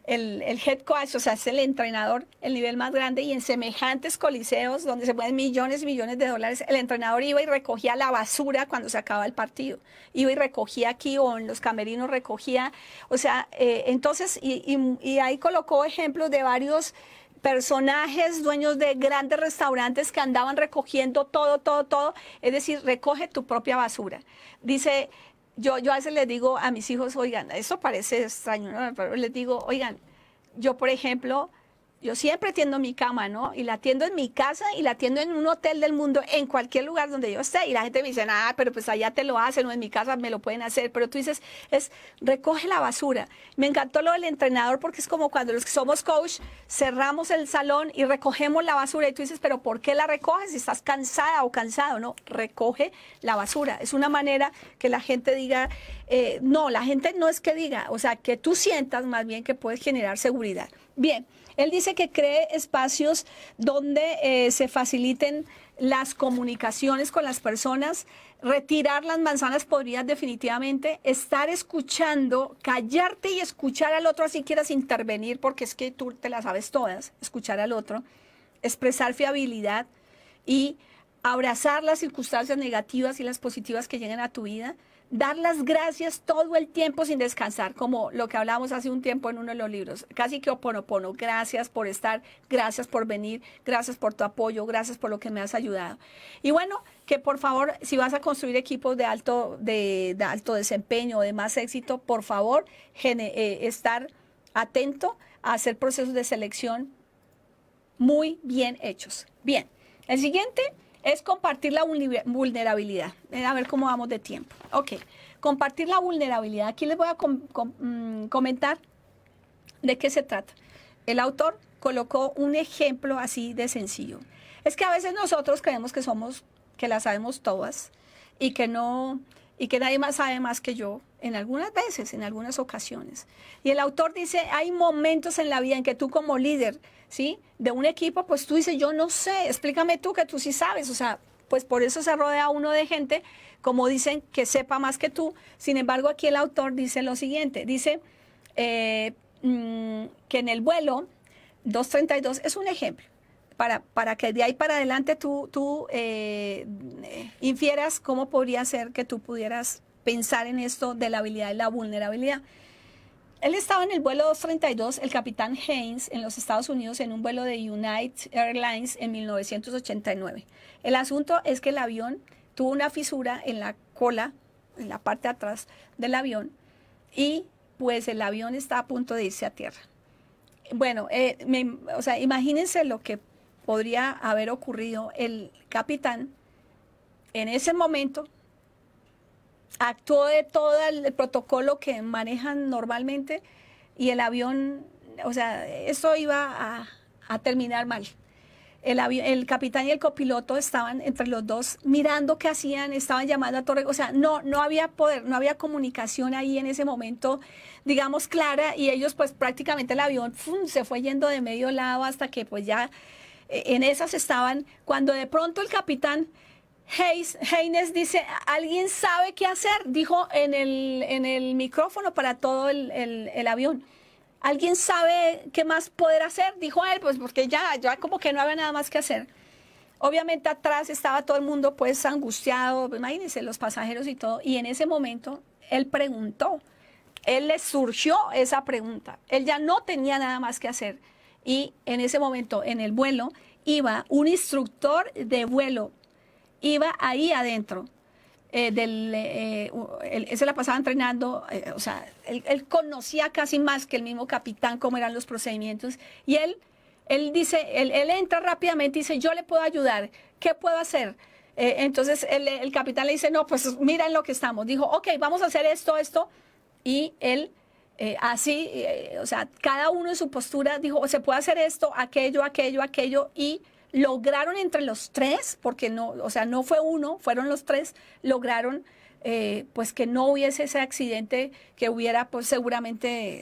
el, el, head coach, o sea, es el entrenador, el nivel más grande, y en semejantes coliseos donde se pueden millones y millones de dólares, el entrenador iba y recogía la basura cuando se acaba el partido, iba y recogía aquí o en los camerinos recogía, o sea, eh, entonces, y, y ahí colocó ejemplos de varios personajes, dueños de grandes restaurantes que andaban recogiendo todo, todo, todo. Es decir, recoge tu propia basura. Dice, yo, yo a veces les digo a mis hijos, oigan, esto parece extraño, ¿no? pero les digo, oigan, yo por ejemplo, yo siempre tiendo mi cama, ¿no? Y la tiendo en mi casa y la tiendo en un hotel del mundo, en cualquier lugar donde yo esté. Y la gente me dice, ah, pero pues allá te lo hacen o en mi casa me lo pueden hacer. Pero tú dices, es recoge la basura. Me encantó lo del entrenador porque es como cuando los que somos coach cerramos el salón y recogemos la basura. Y tú dices, pero ¿por qué la recoges si estás cansada o cansado? No, recoge la basura. Es una manera que la gente diga, eh, no, la gente no es que diga, o sea, que tú sientas más bien que puedes generar seguridad. Bien. Él dice que cree espacios donde eh, se faciliten las comunicaciones con las personas, retirar las manzanas podridas definitivamente, estar escuchando, callarte y escuchar al otro así quieras intervenir porque es que tú te las sabes todas, escuchar al otro, expresar fiabilidad y abrazar las circunstancias negativas y las positivas que lleguen a tu vida dar las gracias todo el tiempo sin descansar, como lo que hablamos hace un tiempo en uno de los libros. Casi que oponopono, gracias por estar, gracias por venir, gracias por tu apoyo, gracias por lo que me has ayudado. Y bueno, que por favor, si vas a construir equipos de alto, de, alto desempeño o de más éxito, por favor, eh, estar atento a hacer procesos de selección muy bien hechos. Bien, el siguiente es compartir la vulnerabilidad. Eh, a ver cómo vamos de tiempo. Ok, compartir la vulnerabilidad. Aquí les voy a mm, comentar de qué se trata. El autor colocó un ejemplo así de sencillo. Es que a veces nosotros creemos que somos, que la sabemos todas y que no, y que nadie más sabe más que yo, en algunas veces, en algunas ocasiones. Y el autor dice, hay momentos en la vida en que tú como líder ¿sí? De un equipo, pues tú dices, yo no sé, explícame tú que tú sí sabes, o sea, pues por eso se rodea uno de gente, como dicen, que sepa más que tú. Sin embargo, aquí el autor dice lo siguiente, dice eh, mm, que en el vuelo 232 es un ejemplo, para, para que de ahí para adelante tú, tú eh, infieras cómo podría ser que tú pudieras pensar en esto de la habilidad y la vulnerabilidad. Él estaba en el vuelo 232, el capitán Haynes, en los Estados Unidos, en un vuelo de United Airlines en 1989. El asunto es que el avión tuvo una fisura en la cola, en la parte atrás del avión, y pues el avión está a punto de irse a tierra. Bueno, eh, o sea, imagínense lo que podría haber ocurrido. El capitán en ese momento actuó de todo el protocolo que manejan normalmente y el avión, o sea, eso iba a, terminar mal. El, capitán y el copiloto estaban entre los dos mirando qué hacían, estaban llamando a Torre, o sea, no, no había poder, no había comunicación ahí en ese momento, digamos, clara, y ellos pues prácticamente el avión se fue yendo de medio lado hasta que pues ya e-, en esas estaban, cuando de pronto el capitán Heines Haynes dice, ¿alguien sabe qué hacer? Dijo en el, micrófono para todo el, el, avión. ¿Alguien sabe qué más poder hacer? Dijo él, pues porque ya, ya como que no había nada más que hacer. Obviamente atrás estaba todo el mundo pues angustiado, imagínense los pasajeros y todo. Y en ese momento él preguntó, él le surgió esa pregunta. Él ya no tenía nada más que hacer. Y en ese momento en el vuelo iba un instructor de vuelo iba ahí adentro. Eh, eh, él, se la pasaba entrenando, eh, o sea, él, conocía casi más que el mismo capitán cómo eran los procedimientos. Y él, él dice, él, entra rápidamente y dice, yo le puedo ayudar, ¿qué puedo hacer? entonces el, capitán le dice, no, pues mira en lo que estamos. Dijo, ok, vamos a hacer esto, esto. Y él así, o sea, cada uno en su postura dijo, se puede hacer esto, aquello, aquello, aquello, y lograron entre los tres, porque no, o sea, no fue uno, fueron los tres, lograron eh, pues que no hubiese ese accidente que hubiera pues seguramente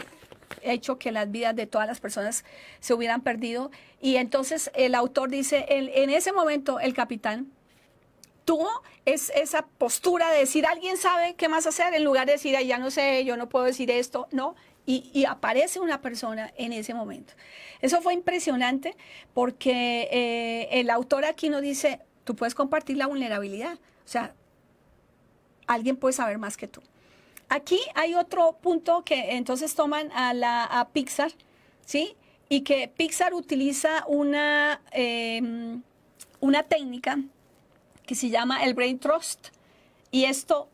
hecho que las vidas de todas las personas se hubieran perdido. Y entonces el autor dice, en ese momento el capitán tuvo es, esa postura de decir, ¿alguien sabe qué más hacer? En lugar de decir, ya no sé, yo no puedo decir esto. No, y, aparece una persona en ese momento. Eso fue impresionante porque eh, el autor aquí nos dice, tú puedes compartir la vulnerabilidad, o sea, alguien puede saber más que tú. Aquí hay otro punto que entonces toman a, la, Pixar, ¿sí? Y que Pixar utiliza una, em, una técnica que se llama el Brain Trust. Y esto,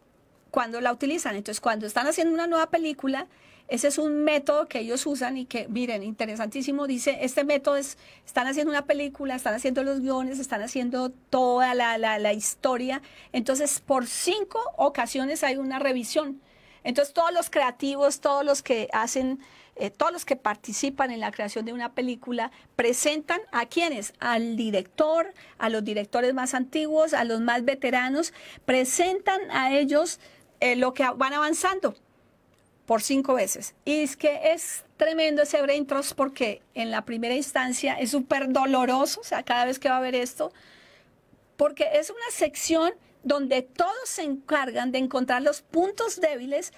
cuando la utilizan? Entonces, cuando están haciendo una nueva película, ese es un método que ellos usan y que, miren, interesantísimo, dice, este método es, están haciendo una película, están haciendo los guiones, están haciendo toda la, la, historia. Entonces, por cinco ocasiones hay una revisión. Entonces, todos los creativos, todos los que hacen, eh, todos los que participan en la creación de una película, presentan a quienes, al director, a los directores más antiguos, a los más veteranos, presentan a ellos eh, lo que van avanzando por cinco veces. Y es que es tremendo ese brain porque en la primera instancia es súper doloroso, o sea, cada vez que va a haber esto, porque es una sección donde todos se encargan de encontrar los puntos débiles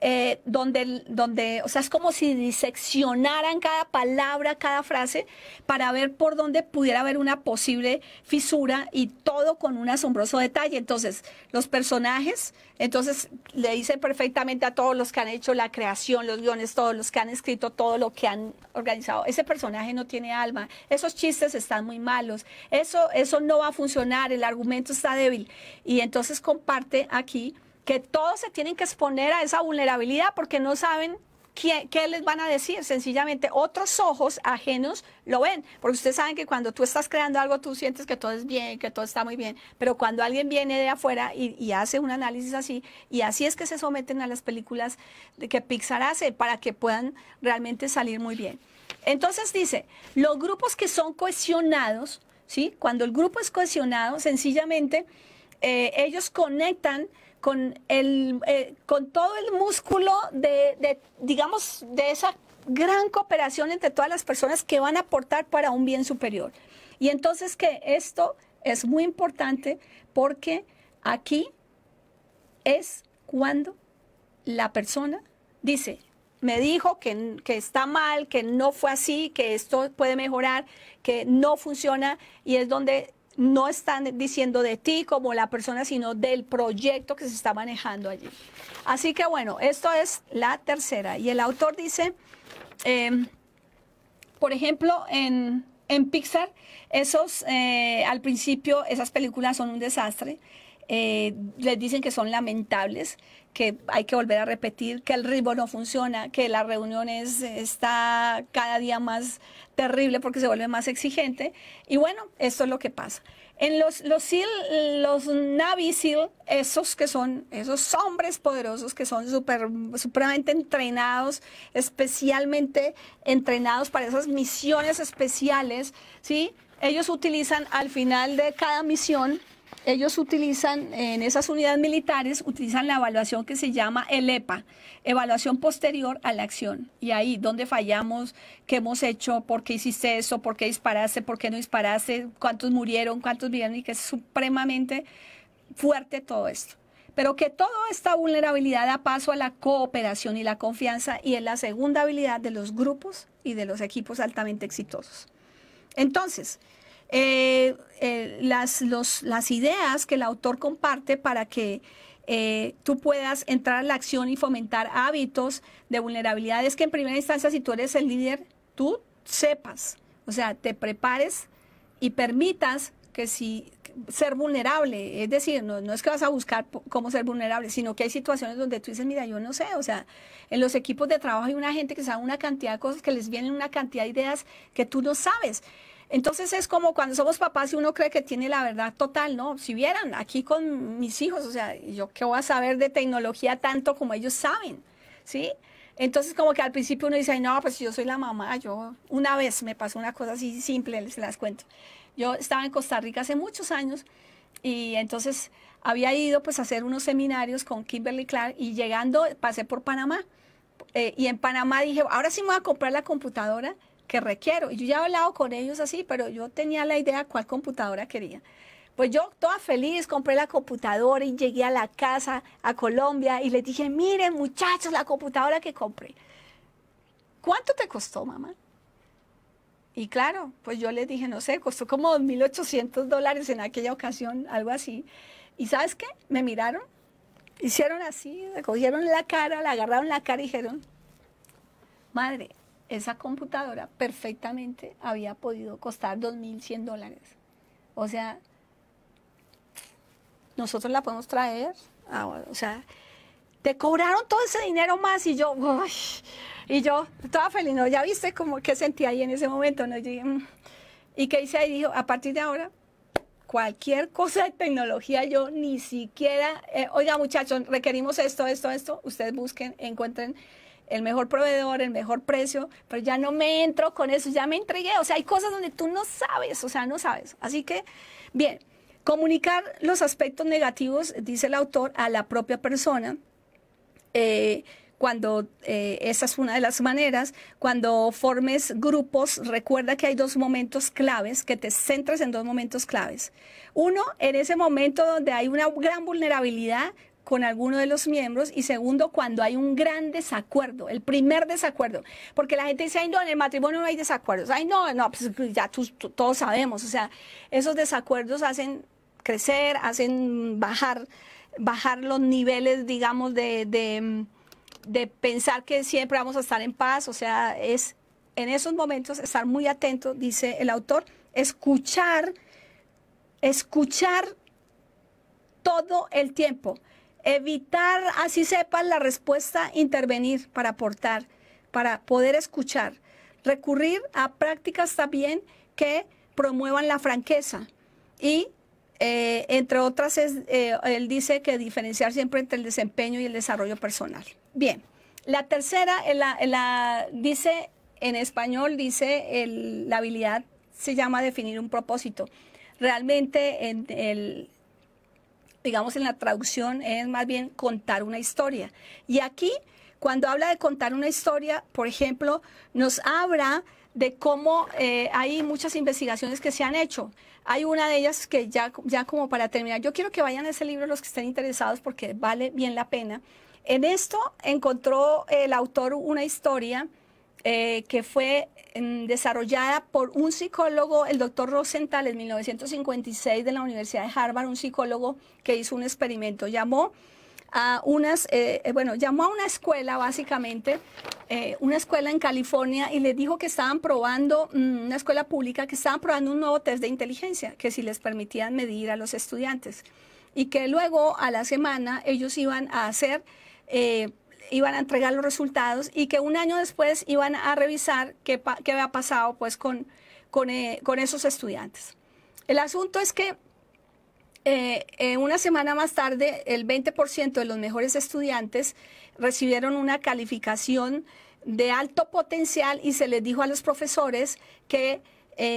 eh, donde, donde, o sea, es como si diseccionaran cada palabra, cada frase, para ver por dónde pudiera haber una posible fisura y todo con un asombroso detalle. Entonces, los personajes, entonces le dicen perfectamente a todos los que han hecho la creación, los guiones, todos los que han escrito, todo lo que han organizado. Ese personaje no tiene alma, esos chistes están muy malos, eso, eso no va a funcionar, el argumento está débil. Y entonces comparte aquí que todos se tienen que exponer a esa vulnerabilidad porque no saben ¿Qué, les van a decir? Sencillamente, otros ojos ajenos lo ven, porque ustedes saben que cuando tú estás creando algo, tú sientes que todo es bien, que todo está muy bien, pero cuando alguien viene de afuera y, hace un análisis así, y así es que se someten a las películas de que Pixar hace para que puedan realmente salir muy bien. Entonces dice, los grupos que son cohesionados, ¿sí? cuando el grupo es cohesionado, sencillamente eh, ellos conectan con, el, eh, con todo el músculo de, digamos, de esa gran cooperación entre todas las personas que van a aportar para un bien superior. Y entonces que esto es muy importante porque aquí es cuando la persona dice, me dijo que, que, está mal, que no fue así, que esto puede mejorar, que no funciona, y es donde no están diciendo de ti como la persona, sino del proyecto que se está manejando allí. Así que bueno, esto es la tercera. Y el autor dice, em, por ejemplo, en, en Pixar, esos, eh, al principio, esas películas son un desastre. Eh, les dicen que son lamentables, que hay que volver a repetir, que el ritmo no funciona, que las reuniones está cada día más terrible porque se vuelve más exigente. Y bueno, esto es lo que pasa. En los, los SEAL, los Navy SEAL, esos que son, esos hombres poderosos que son super, supremamente entrenados, especialmente entrenados para esas misiones especiales, ¿sí? Ellos utilizan al final de cada misión ellos utilizan, en esas unidades militares, utilizan la evaluación que se llama el EPA, evaluación posterior a la acción. Y ahí, donde fallamos, qué hemos hecho, por qué hiciste eso, por qué disparaste, por qué no disparaste, cuántos murieron, cuántos vivieron, y que es supremamente fuerte todo esto. Pero que toda esta vulnerabilidad da paso a la cooperación y la confianza, y es la segunda habilidad de los grupos y de los equipos altamente exitosos. Entonces, eh, eh, las, las ideas que el autor comparte para que eh, tú puedas entrar a la acción y fomentar hábitos de vulnerabilidad. Es que en primera instancia, si tú eres el líder, tú sepas, o sea, te prepares y permitas que si ser vulnerable, es decir, no, no es que vas a buscar cómo ser vulnerable, sino que hay situaciones donde tú dices, mira, yo no sé, o sea, en los equipos de trabajo hay una gente que sabe una cantidad de cosas, que les vienen una cantidad de ideas que tú no sabes. Entonces es como cuando somos papás y uno cree que tiene la verdad total, ¿no? Si vieran aquí con mis hijos, o sea, yo qué voy a saber de tecnología tanto como ellos saben, ¿sí? Entonces como que al principio uno dice, no, pues yo soy la mamá, yo una vez me pasó una cosa así simple, les las cuento. Yo estaba en Costa Rica hace muchos años y entonces había ido pues a hacer unos seminarios con Kimberly Clark y llegando pasé por Panamá eh, y en Panamá dije, ahora sí me voy a comprar la computadora que requiero. Y yo ya he hablado con ellos así, pero yo tenía la idea cuál computadora quería. Pues yo toda feliz compré la computadora y llegué a la casa, a Colombia, y les dije, miren muchachos, la computadora que compré. ¿Cuánto te costó, mamá? Y claro, pues yo les dije, no sé, costó como 2.800 dólares en aquella ocasión, algo así. ¿Y sabes qué? Me miraron, hicieron así, cogieron la cara, la agarraron la cara y dijeron, madre, esa computadora perfectamente había podido costar 2.100 dólares. O sea, nosotros la podemos traer, ah, o sea, te cobraron todo ese dinero más y yo, y yo, estaba feliz, ¿no? Ya viste cómo que sentí ahí en ese momento, ¿no? Mm". Y que hice ahí, dijo, a partir de ahora, cualquier cosa de tecnología, yo ni siquiera, eh, oiga muchachos, requerimos esto, esto, esto, ustedes busquen, encuentren el mejor proveedor, el mejor precio, pero ya no me entro con eso, ya me entregué. O sea, hay cosas donde tú no sabes, o sea, no sabes. Así que, bien, comunicar los aspectos negativos, dice el autor, a la propia persona. Eh, cuando eh, esa es una de las maneras, cuando formes grupos, recuerda que hay dos momentos claves, que te centres en dos momentos claves. Uno, en ese momento donde hay una gran vulnerabilidad, con alguno de los miembros y segundo, cuando hay un gran desacuerdo, el primer desacuerdo, porque la gente dice, ay no, en el matrimonio no hay desacuerdos, ay no, no, pues, pues ya todos sabemos, o sea, esos desacuerdos hacen crecer, hacen bajar, bajar los niveles, digamos, de, de, de pensar que siempre vamos a estar en paz, o sea, es en esos momentos estar muy atento, dice el autor, escuchar, escuchar todo el tiempo Evitar, así sepan la respuesta, intervenir para aportar, para poder escuchar. Recurrir a prácticas también que promuevan la franqueza. Y eh, entre otras, eh, él dice que diferenciar siempre entre el desempeño y el desarrollo personal. Bien, la tercera, eh, dice en español, dice la habilidad se llama definir un propósito. Realmente en el, digamos, en la traducción es más bien contar una historia. Y aquí, cuando habla de contar una historia, por ejemplo, nos habla de cómo eh, hay muchas investigaciones que se han hecho. Hay una de ellas que ya, ya como para terminar, yo quiero que vayan a ese libro los que estén interesados porque vale bien la pena. En esto encontró el autor una historia eh, que fue mm, desarrollada por un psicólogo, el doctor Rosenthal, en 1956 de la Universidad de Harvard, un psicólogo que hizo un experimento. Llamó a eh, eh, bueno, llamó a una escuela básicamente, una escuela en California y le dijo que estaban probando, mm, una escuela pública, que estaban probando un nuevo test de inteligencia, que si les permitían medir a los estudiantes. Y que luego a la semana ellos iban a hacer iban a entregar los resultados y que un año después iban a revisar qué, había pasado pues eh, con, esos estudiantes. El asunto es que eh, eh, una semana más tarde el 20% de los mejores estudiantes recibieron una calificación de alto potencial y se les dijo a los profesores que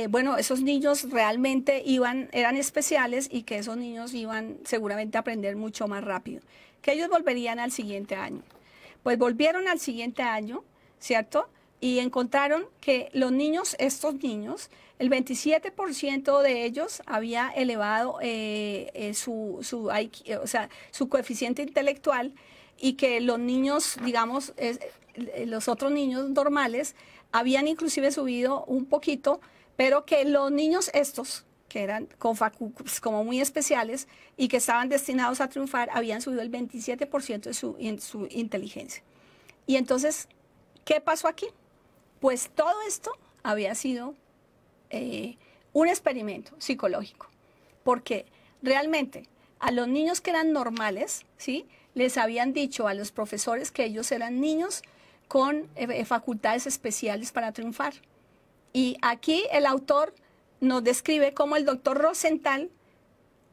bueno, esos niños realmente iban, eran especiales y que esos niños iban seguramente a aprender mucho más rápido, que ellos volverían al siguiente año. Pues volvieron al siguiente año, ¿cierto? Y encontraron que los niños, estos niños, el 27% de ellos había elevado eh, eh, su, coeficiente intelectual y que los niños, digamos, eh, los otros niños normales habían inclusive subido un poquito, pero que los niños estos que eran con pues, como muy especiales y que estaban destinados a triunfar, habían subido el 27% de su, su inteligencia. Y entonces, ¿qué pasó aquí? Pues todo esto había sido eh, un experimento psicológico, porque realmente a los niños que eran normales, ¿sí? les habían dicho a los profesores que ellos eran niños con eh, facultades especiales para triunfar. Y aquí el autor nos describe cómo el doctor Rosenthal,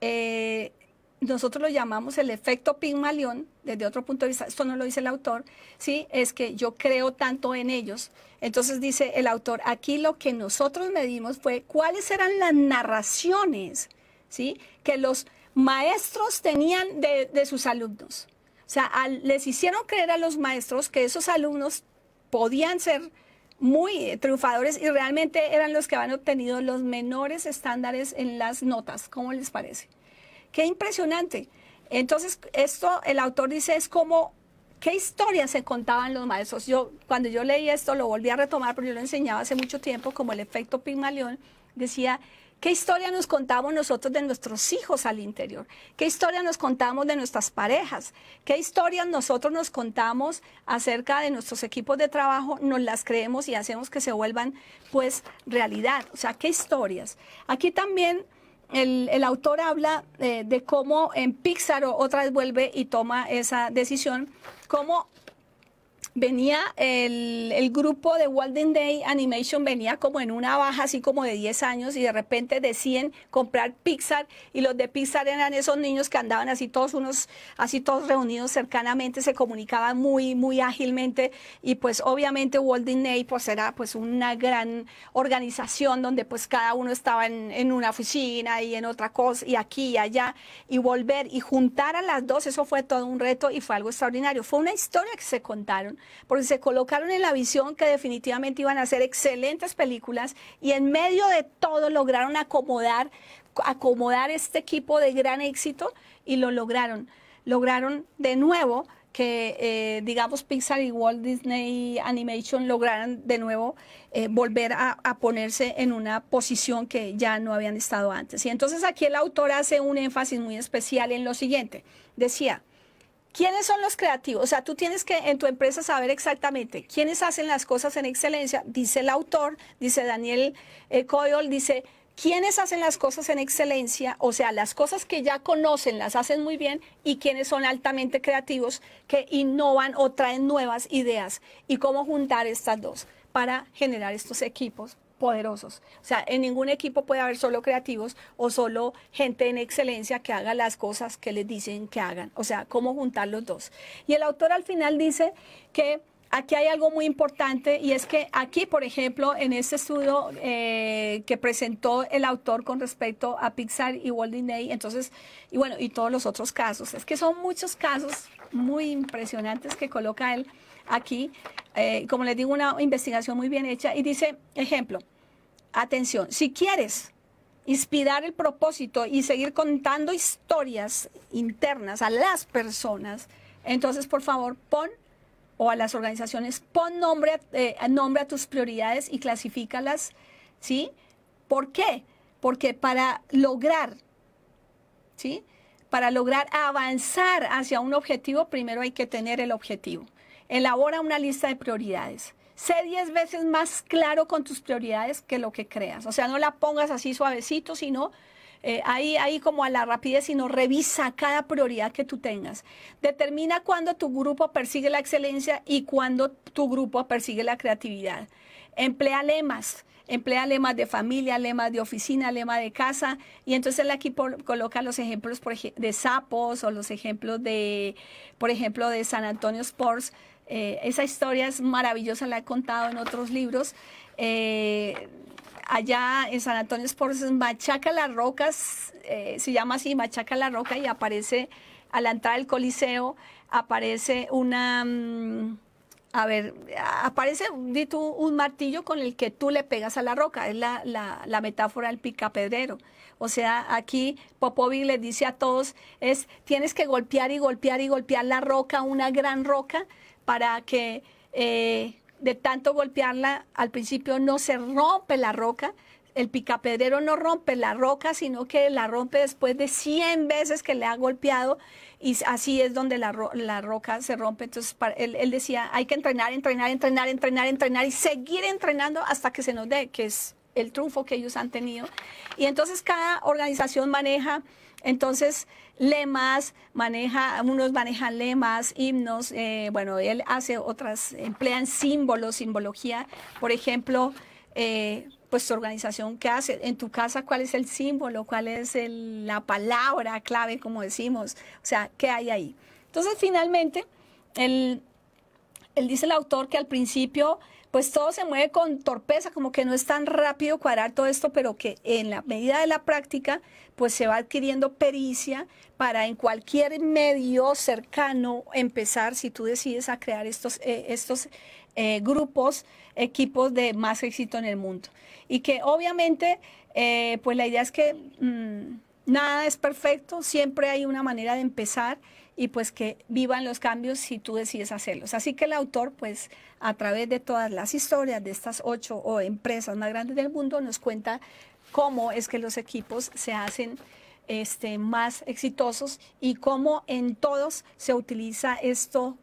eh, nosotros lo llamamos el efecto Pigmalión, desde otro punto de vista, esto no lo dice el autor, ¿sí? es que yo creo tanto en ellos. Entonces dice el autor, aquí lo que nosotros medimos fue cuáles eran las narraciones ¿sí? que los maestros tenían de, sus alumnos. O sea, les hicieron creer a los maestros que esos alumnos podían ser muy triunfadores y realmente eran los que habían obtenido los menores estándares en las notas. ¿Cómo les parece? Qué impresionante. Entonces, esto el autor dice es como qué historias se contaban los maestros. Yo cuando yo leí esto lo volví a retomar porque yo lo enseñaba hace mucho tiempo como el efecto Pigmalión, decía ¿Qué historia nos contamos nosotros de nuestros hijos al interior? ¿Qué historia nos contamos de nuestras parejas? ¿Qué historias nosotros nos contamos acerca de nuestros equipos de trabajo? Nos las creemos y hacemos que se vuelvan pues realidad. O sea, ¿qué historias? Aquí también el, autor habla eh, de cómo en Pixar otra vez vuelve y toma esa decisión, cómo venía el, grupo de Walden Day Animation, venía como en una baja así como de 10 años y de repente deciden comprar Pixar y los de Pixar eran esos niños que andaban así todos unos, así todos reunidos cercanamente, se comunicaban muy, muy ágilmente y pues obviamente Walden Day pues era pues una gran organización donde pues cada uno estaba en, en una oficina y en otra cosa y aquí y allá y volver y juntar a las dos, eso fue todo un reto y fue algo extraordinario. Fue una historia que se contaron porque se colocaron en la visión que definitivamente iban a ser excelentes películas y en medio de todo lograron acomodar, este equipo de gran éxito y lo lograron. Lograron de nuevo que, eh, digamos, Pixar y Walt Disney Animation lograran de nuevo eh, volver a, ponerse en una posición que ya no habían estado antes. Y entonces aquí el autor hace un énfasis muy especial en lo siguiente. Decía, ¿Quiénes son los creativos? O sea, tú tienes que en tu empresa saber exactamente quiénes hacen las cosas en excelencia, dice el autor, dice Daniel eh, Coyol, dice, quiénes hacen las cosas en excelencia, o sea, las cosas que ya conocen las hacen muy bien y quiénes son altamente creativos que innovan o traen nuevas ideas y cómo juntar estas dos para generar estos equipos poderosos. O sea, en ningún equipo puede haber solo creativos o solo gente en excelencia que haga las cosas que les dicen que hagan. O sea, cómo juntar los dos. Y el autor al final dice que aquí hay algo muy importante y es que aquí, por ejemplo, en este estudio eh, que presentó el autor con respecto a Pixar y Walt Disney, entonces, y bueno, y todos los otros casos, es que son muchos casos muy impresionantes que coloca él aquí eh, como les digo, una investigación muy bien hecha y dice, ejemplo, atención, si quieres inspirar el propósito y seguir contando historias internas a las personas, entonces por favor pon o a las organizaciones, pon nombre, eh, nombre a tus prioridades y clasifícalas, ¿sí? ¿Por qué? Porque para lograr, ¿sí? Para lograr avanzar hacia un objetivo, primero hay que tener el objetivo. Elabora una lista de prioridades. Sé 10 veces más claro con tus prioridades que lo que creas. O sea, no la pongas así suavecito, sino eh, ahí, ahí como a la rapidez, sino revisa cada prioridad que tú tengas. Determina cuándo tu grupo persigue la excelencia y cuándo tu grupo persigue la creatividad. Emplea lemas. Emplea lemas de familia, lemas de oficina, lema de casa. Y entonces aquí coloca los ejemplos por de sapos o los ejemplos de, por ejemplo, de San Antonio Sports eh, esa historia es maravillosa, la he contado en otros libros. Eh, allá en San Antonio Sports Machaca las Rocas, eh, se llama así, Machaca la Roca, y aparece a la entrada del Coliseo, aparece una... Mm, a ver, aparece un martillo con el que tú le pegas a la roca, es la, metáfora del picapedrero. O sea, aquí Popovic le dice a todos, es tienes que golpear y golpear y golpear la roca, una gran roca, para que eh, de tanto golpearla al principio no se rompe la roca. El picapedrero no rompe la roca, sino que la rompe después de 100 veces que le ha golpeado y así es donde la, la roca se rompe. Entonces él, decía, hay que entrenar, entrenar, entrenar, entrenar, entrenar y seguir entrenando hasta que se nos dé, que es el triunfo que ellos han tenido. Y entonces cada organización maneja, entonces lemas, maneja, unos manejan lemas, himnos, eh, bueno, él hace otras, emplean símbolos, simbología, por ejemplo, eh, pues su organización, ¿qué hace? En tu casa, ¿cuál es el símbolo? ¿Cuál es la palabra clave, como decimos? O sea, ¿qué hay ahí? Entonces, finalmente, él dice el autor que al principio pues todo se mueve con torpeza, como que no es tan rápido cuadrar todo esto, pero que en la medida de la práctica, pues se va adquiriendo pericia para en cualquier medio cercano empezar, si tú decides a crear estos, eh, estos eh, grupos, equipos de más éxito en el mundo. Y que obviamente, eh, pues la idea es que mm, nada es perfecto, siempre hay una manera de empezar y pues que vivan los cambios si tú decides hacerlos. Así que el autor, pues a través de todas las historias de estas ocho o empresas más grandes del mundo, nos cuenta cómo es que los equipos se hacen este, más exitosos y cómo en todos se utiliza esto,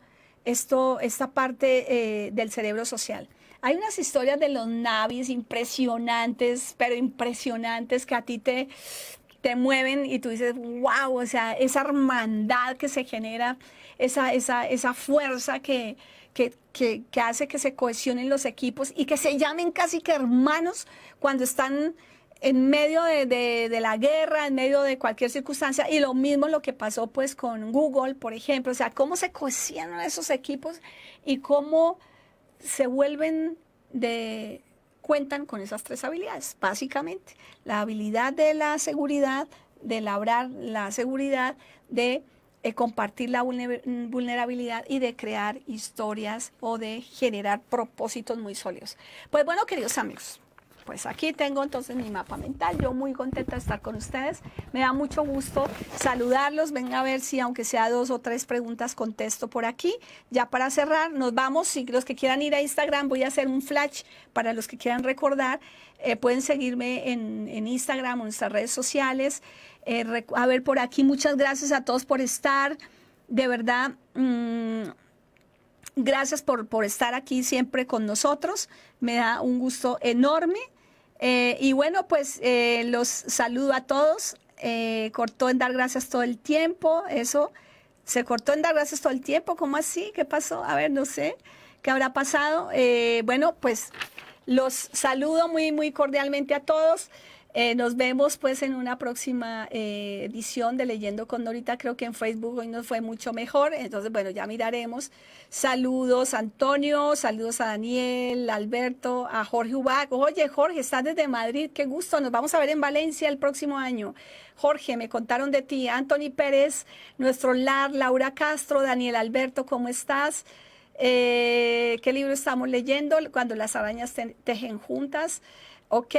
esto esta parte eh, del cerebro social. Hay unas historias de los navis impresionantes, pero impresionantes que a ti te, te mueven y tú dices, wow, o sea, esa hermandad que se genera, esa, esa, fuerza que, hace que se cohesionen los equipos y que se llamen casi que hermanos cuando están en medio de, de, la guerra, en medio de cualquier circunstancia, y lo mismo lo que pasó pues con Google, por ejemplo, o sea, cómo se cohesionan esos equipos y cómo se vuelven de, cuentan con esas tres habilidades, básicamente. La habilidad de la seguridad, de labrar la seguridad, de eh, compartir la vulnerabilidad y de crear historias o de generar propósitos muy sólidos. Pues bueno, queridos amigos, pues aquí tengo entonces mi mapa mental. Yo muy contenta de estar con ustedes. Me da mucho gusto saludarlos. Venga a ver si aunque sea dos o tres preguntas contesto por aquí. Ya para cerrar, nos vamos. Si los que quieran ir a Instagram, voy a hacer un flash para los que quieran recordar. Eh, pueden seguirme en, Instagram o en nuestras redes sociales. Eh, a ver, por aquí, muchas gracias a todos por estar. De verdad, mm, gracias por, por estar aquí siempre con nosotros. Me da un gusto enorme. Eh, y bueno, pues eh, los saludo a todos. Eh, cortó en dar gracias todo el tiempo, eso. Se cortó en dar gracias todo el tiempo, ¿cómo así? ¿Qué pasó? A ver, no sé, ¿qué habrá pasado? bueno, pues los saludo muy, muy cordialmente a todos. Eh, nos vemos pues en una próxima eh, edición de Leyendo con Norita. Creo que en Facebook hoy nos fue mucho mejor. Entonces, bueno, ya miraremos. Saludos Antonio, saludos a Daniel, Alberto, a Jorge Ubac. Oye, Jorge, estás desde Madrid. Qué gusto. Nos vamos a ver en Valencia el próximo año. Jorge, me contaron de ti. Anthony Pérez, nuestro Lar, Laura Castro, Daniel Alberto, ¿cómo estás? Eh, ¿Qué libro estamos leyendo? Cuando las arañas tejen juntas. Ok.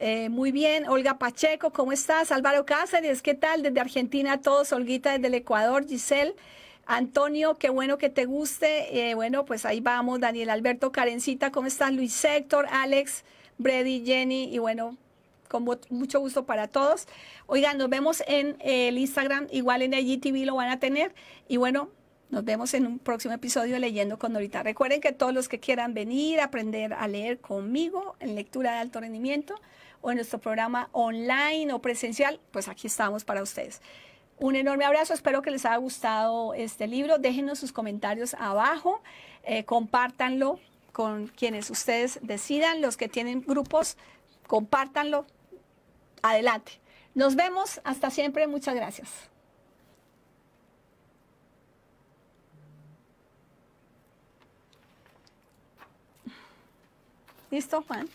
Eh, muy bien, Olga Pacheco, ¿cómo estás? Álvaro Cáceres, ¿qué tal? Desde Argentina a todos, Olguita desde el Ecuador, Giselle. Antonio, qué bueno que te guste. Eh, bueno, pues ahí vamos. Daniel Alberto, Carencita, ¿cómo estás? Luis Héctor, Alex, Brady, Jenny y bueno, con mucho gusto para todos. Oigan, nos vemos en el Instagram, igual en GTV lo van a tener. Y bueno, nos vemos en un próximo episodio Leyendo con Norita. Recuerden que todos los que quieran venir a aprender a leer conmigo en lectura de alto rendimiento, o en nuestro programa online o presencial, pues aquí estamos para ustedes. Un enorme abrazo, espero que les haya gustado este libro. Déjenos sus comentarios abajo, eh, compártanlo con quienes ustedes decidan, los que tienen grupos, compártanlo. Adelante. Nos vemos, hasta siempre, muchas gracias. ¿Listo, Juan?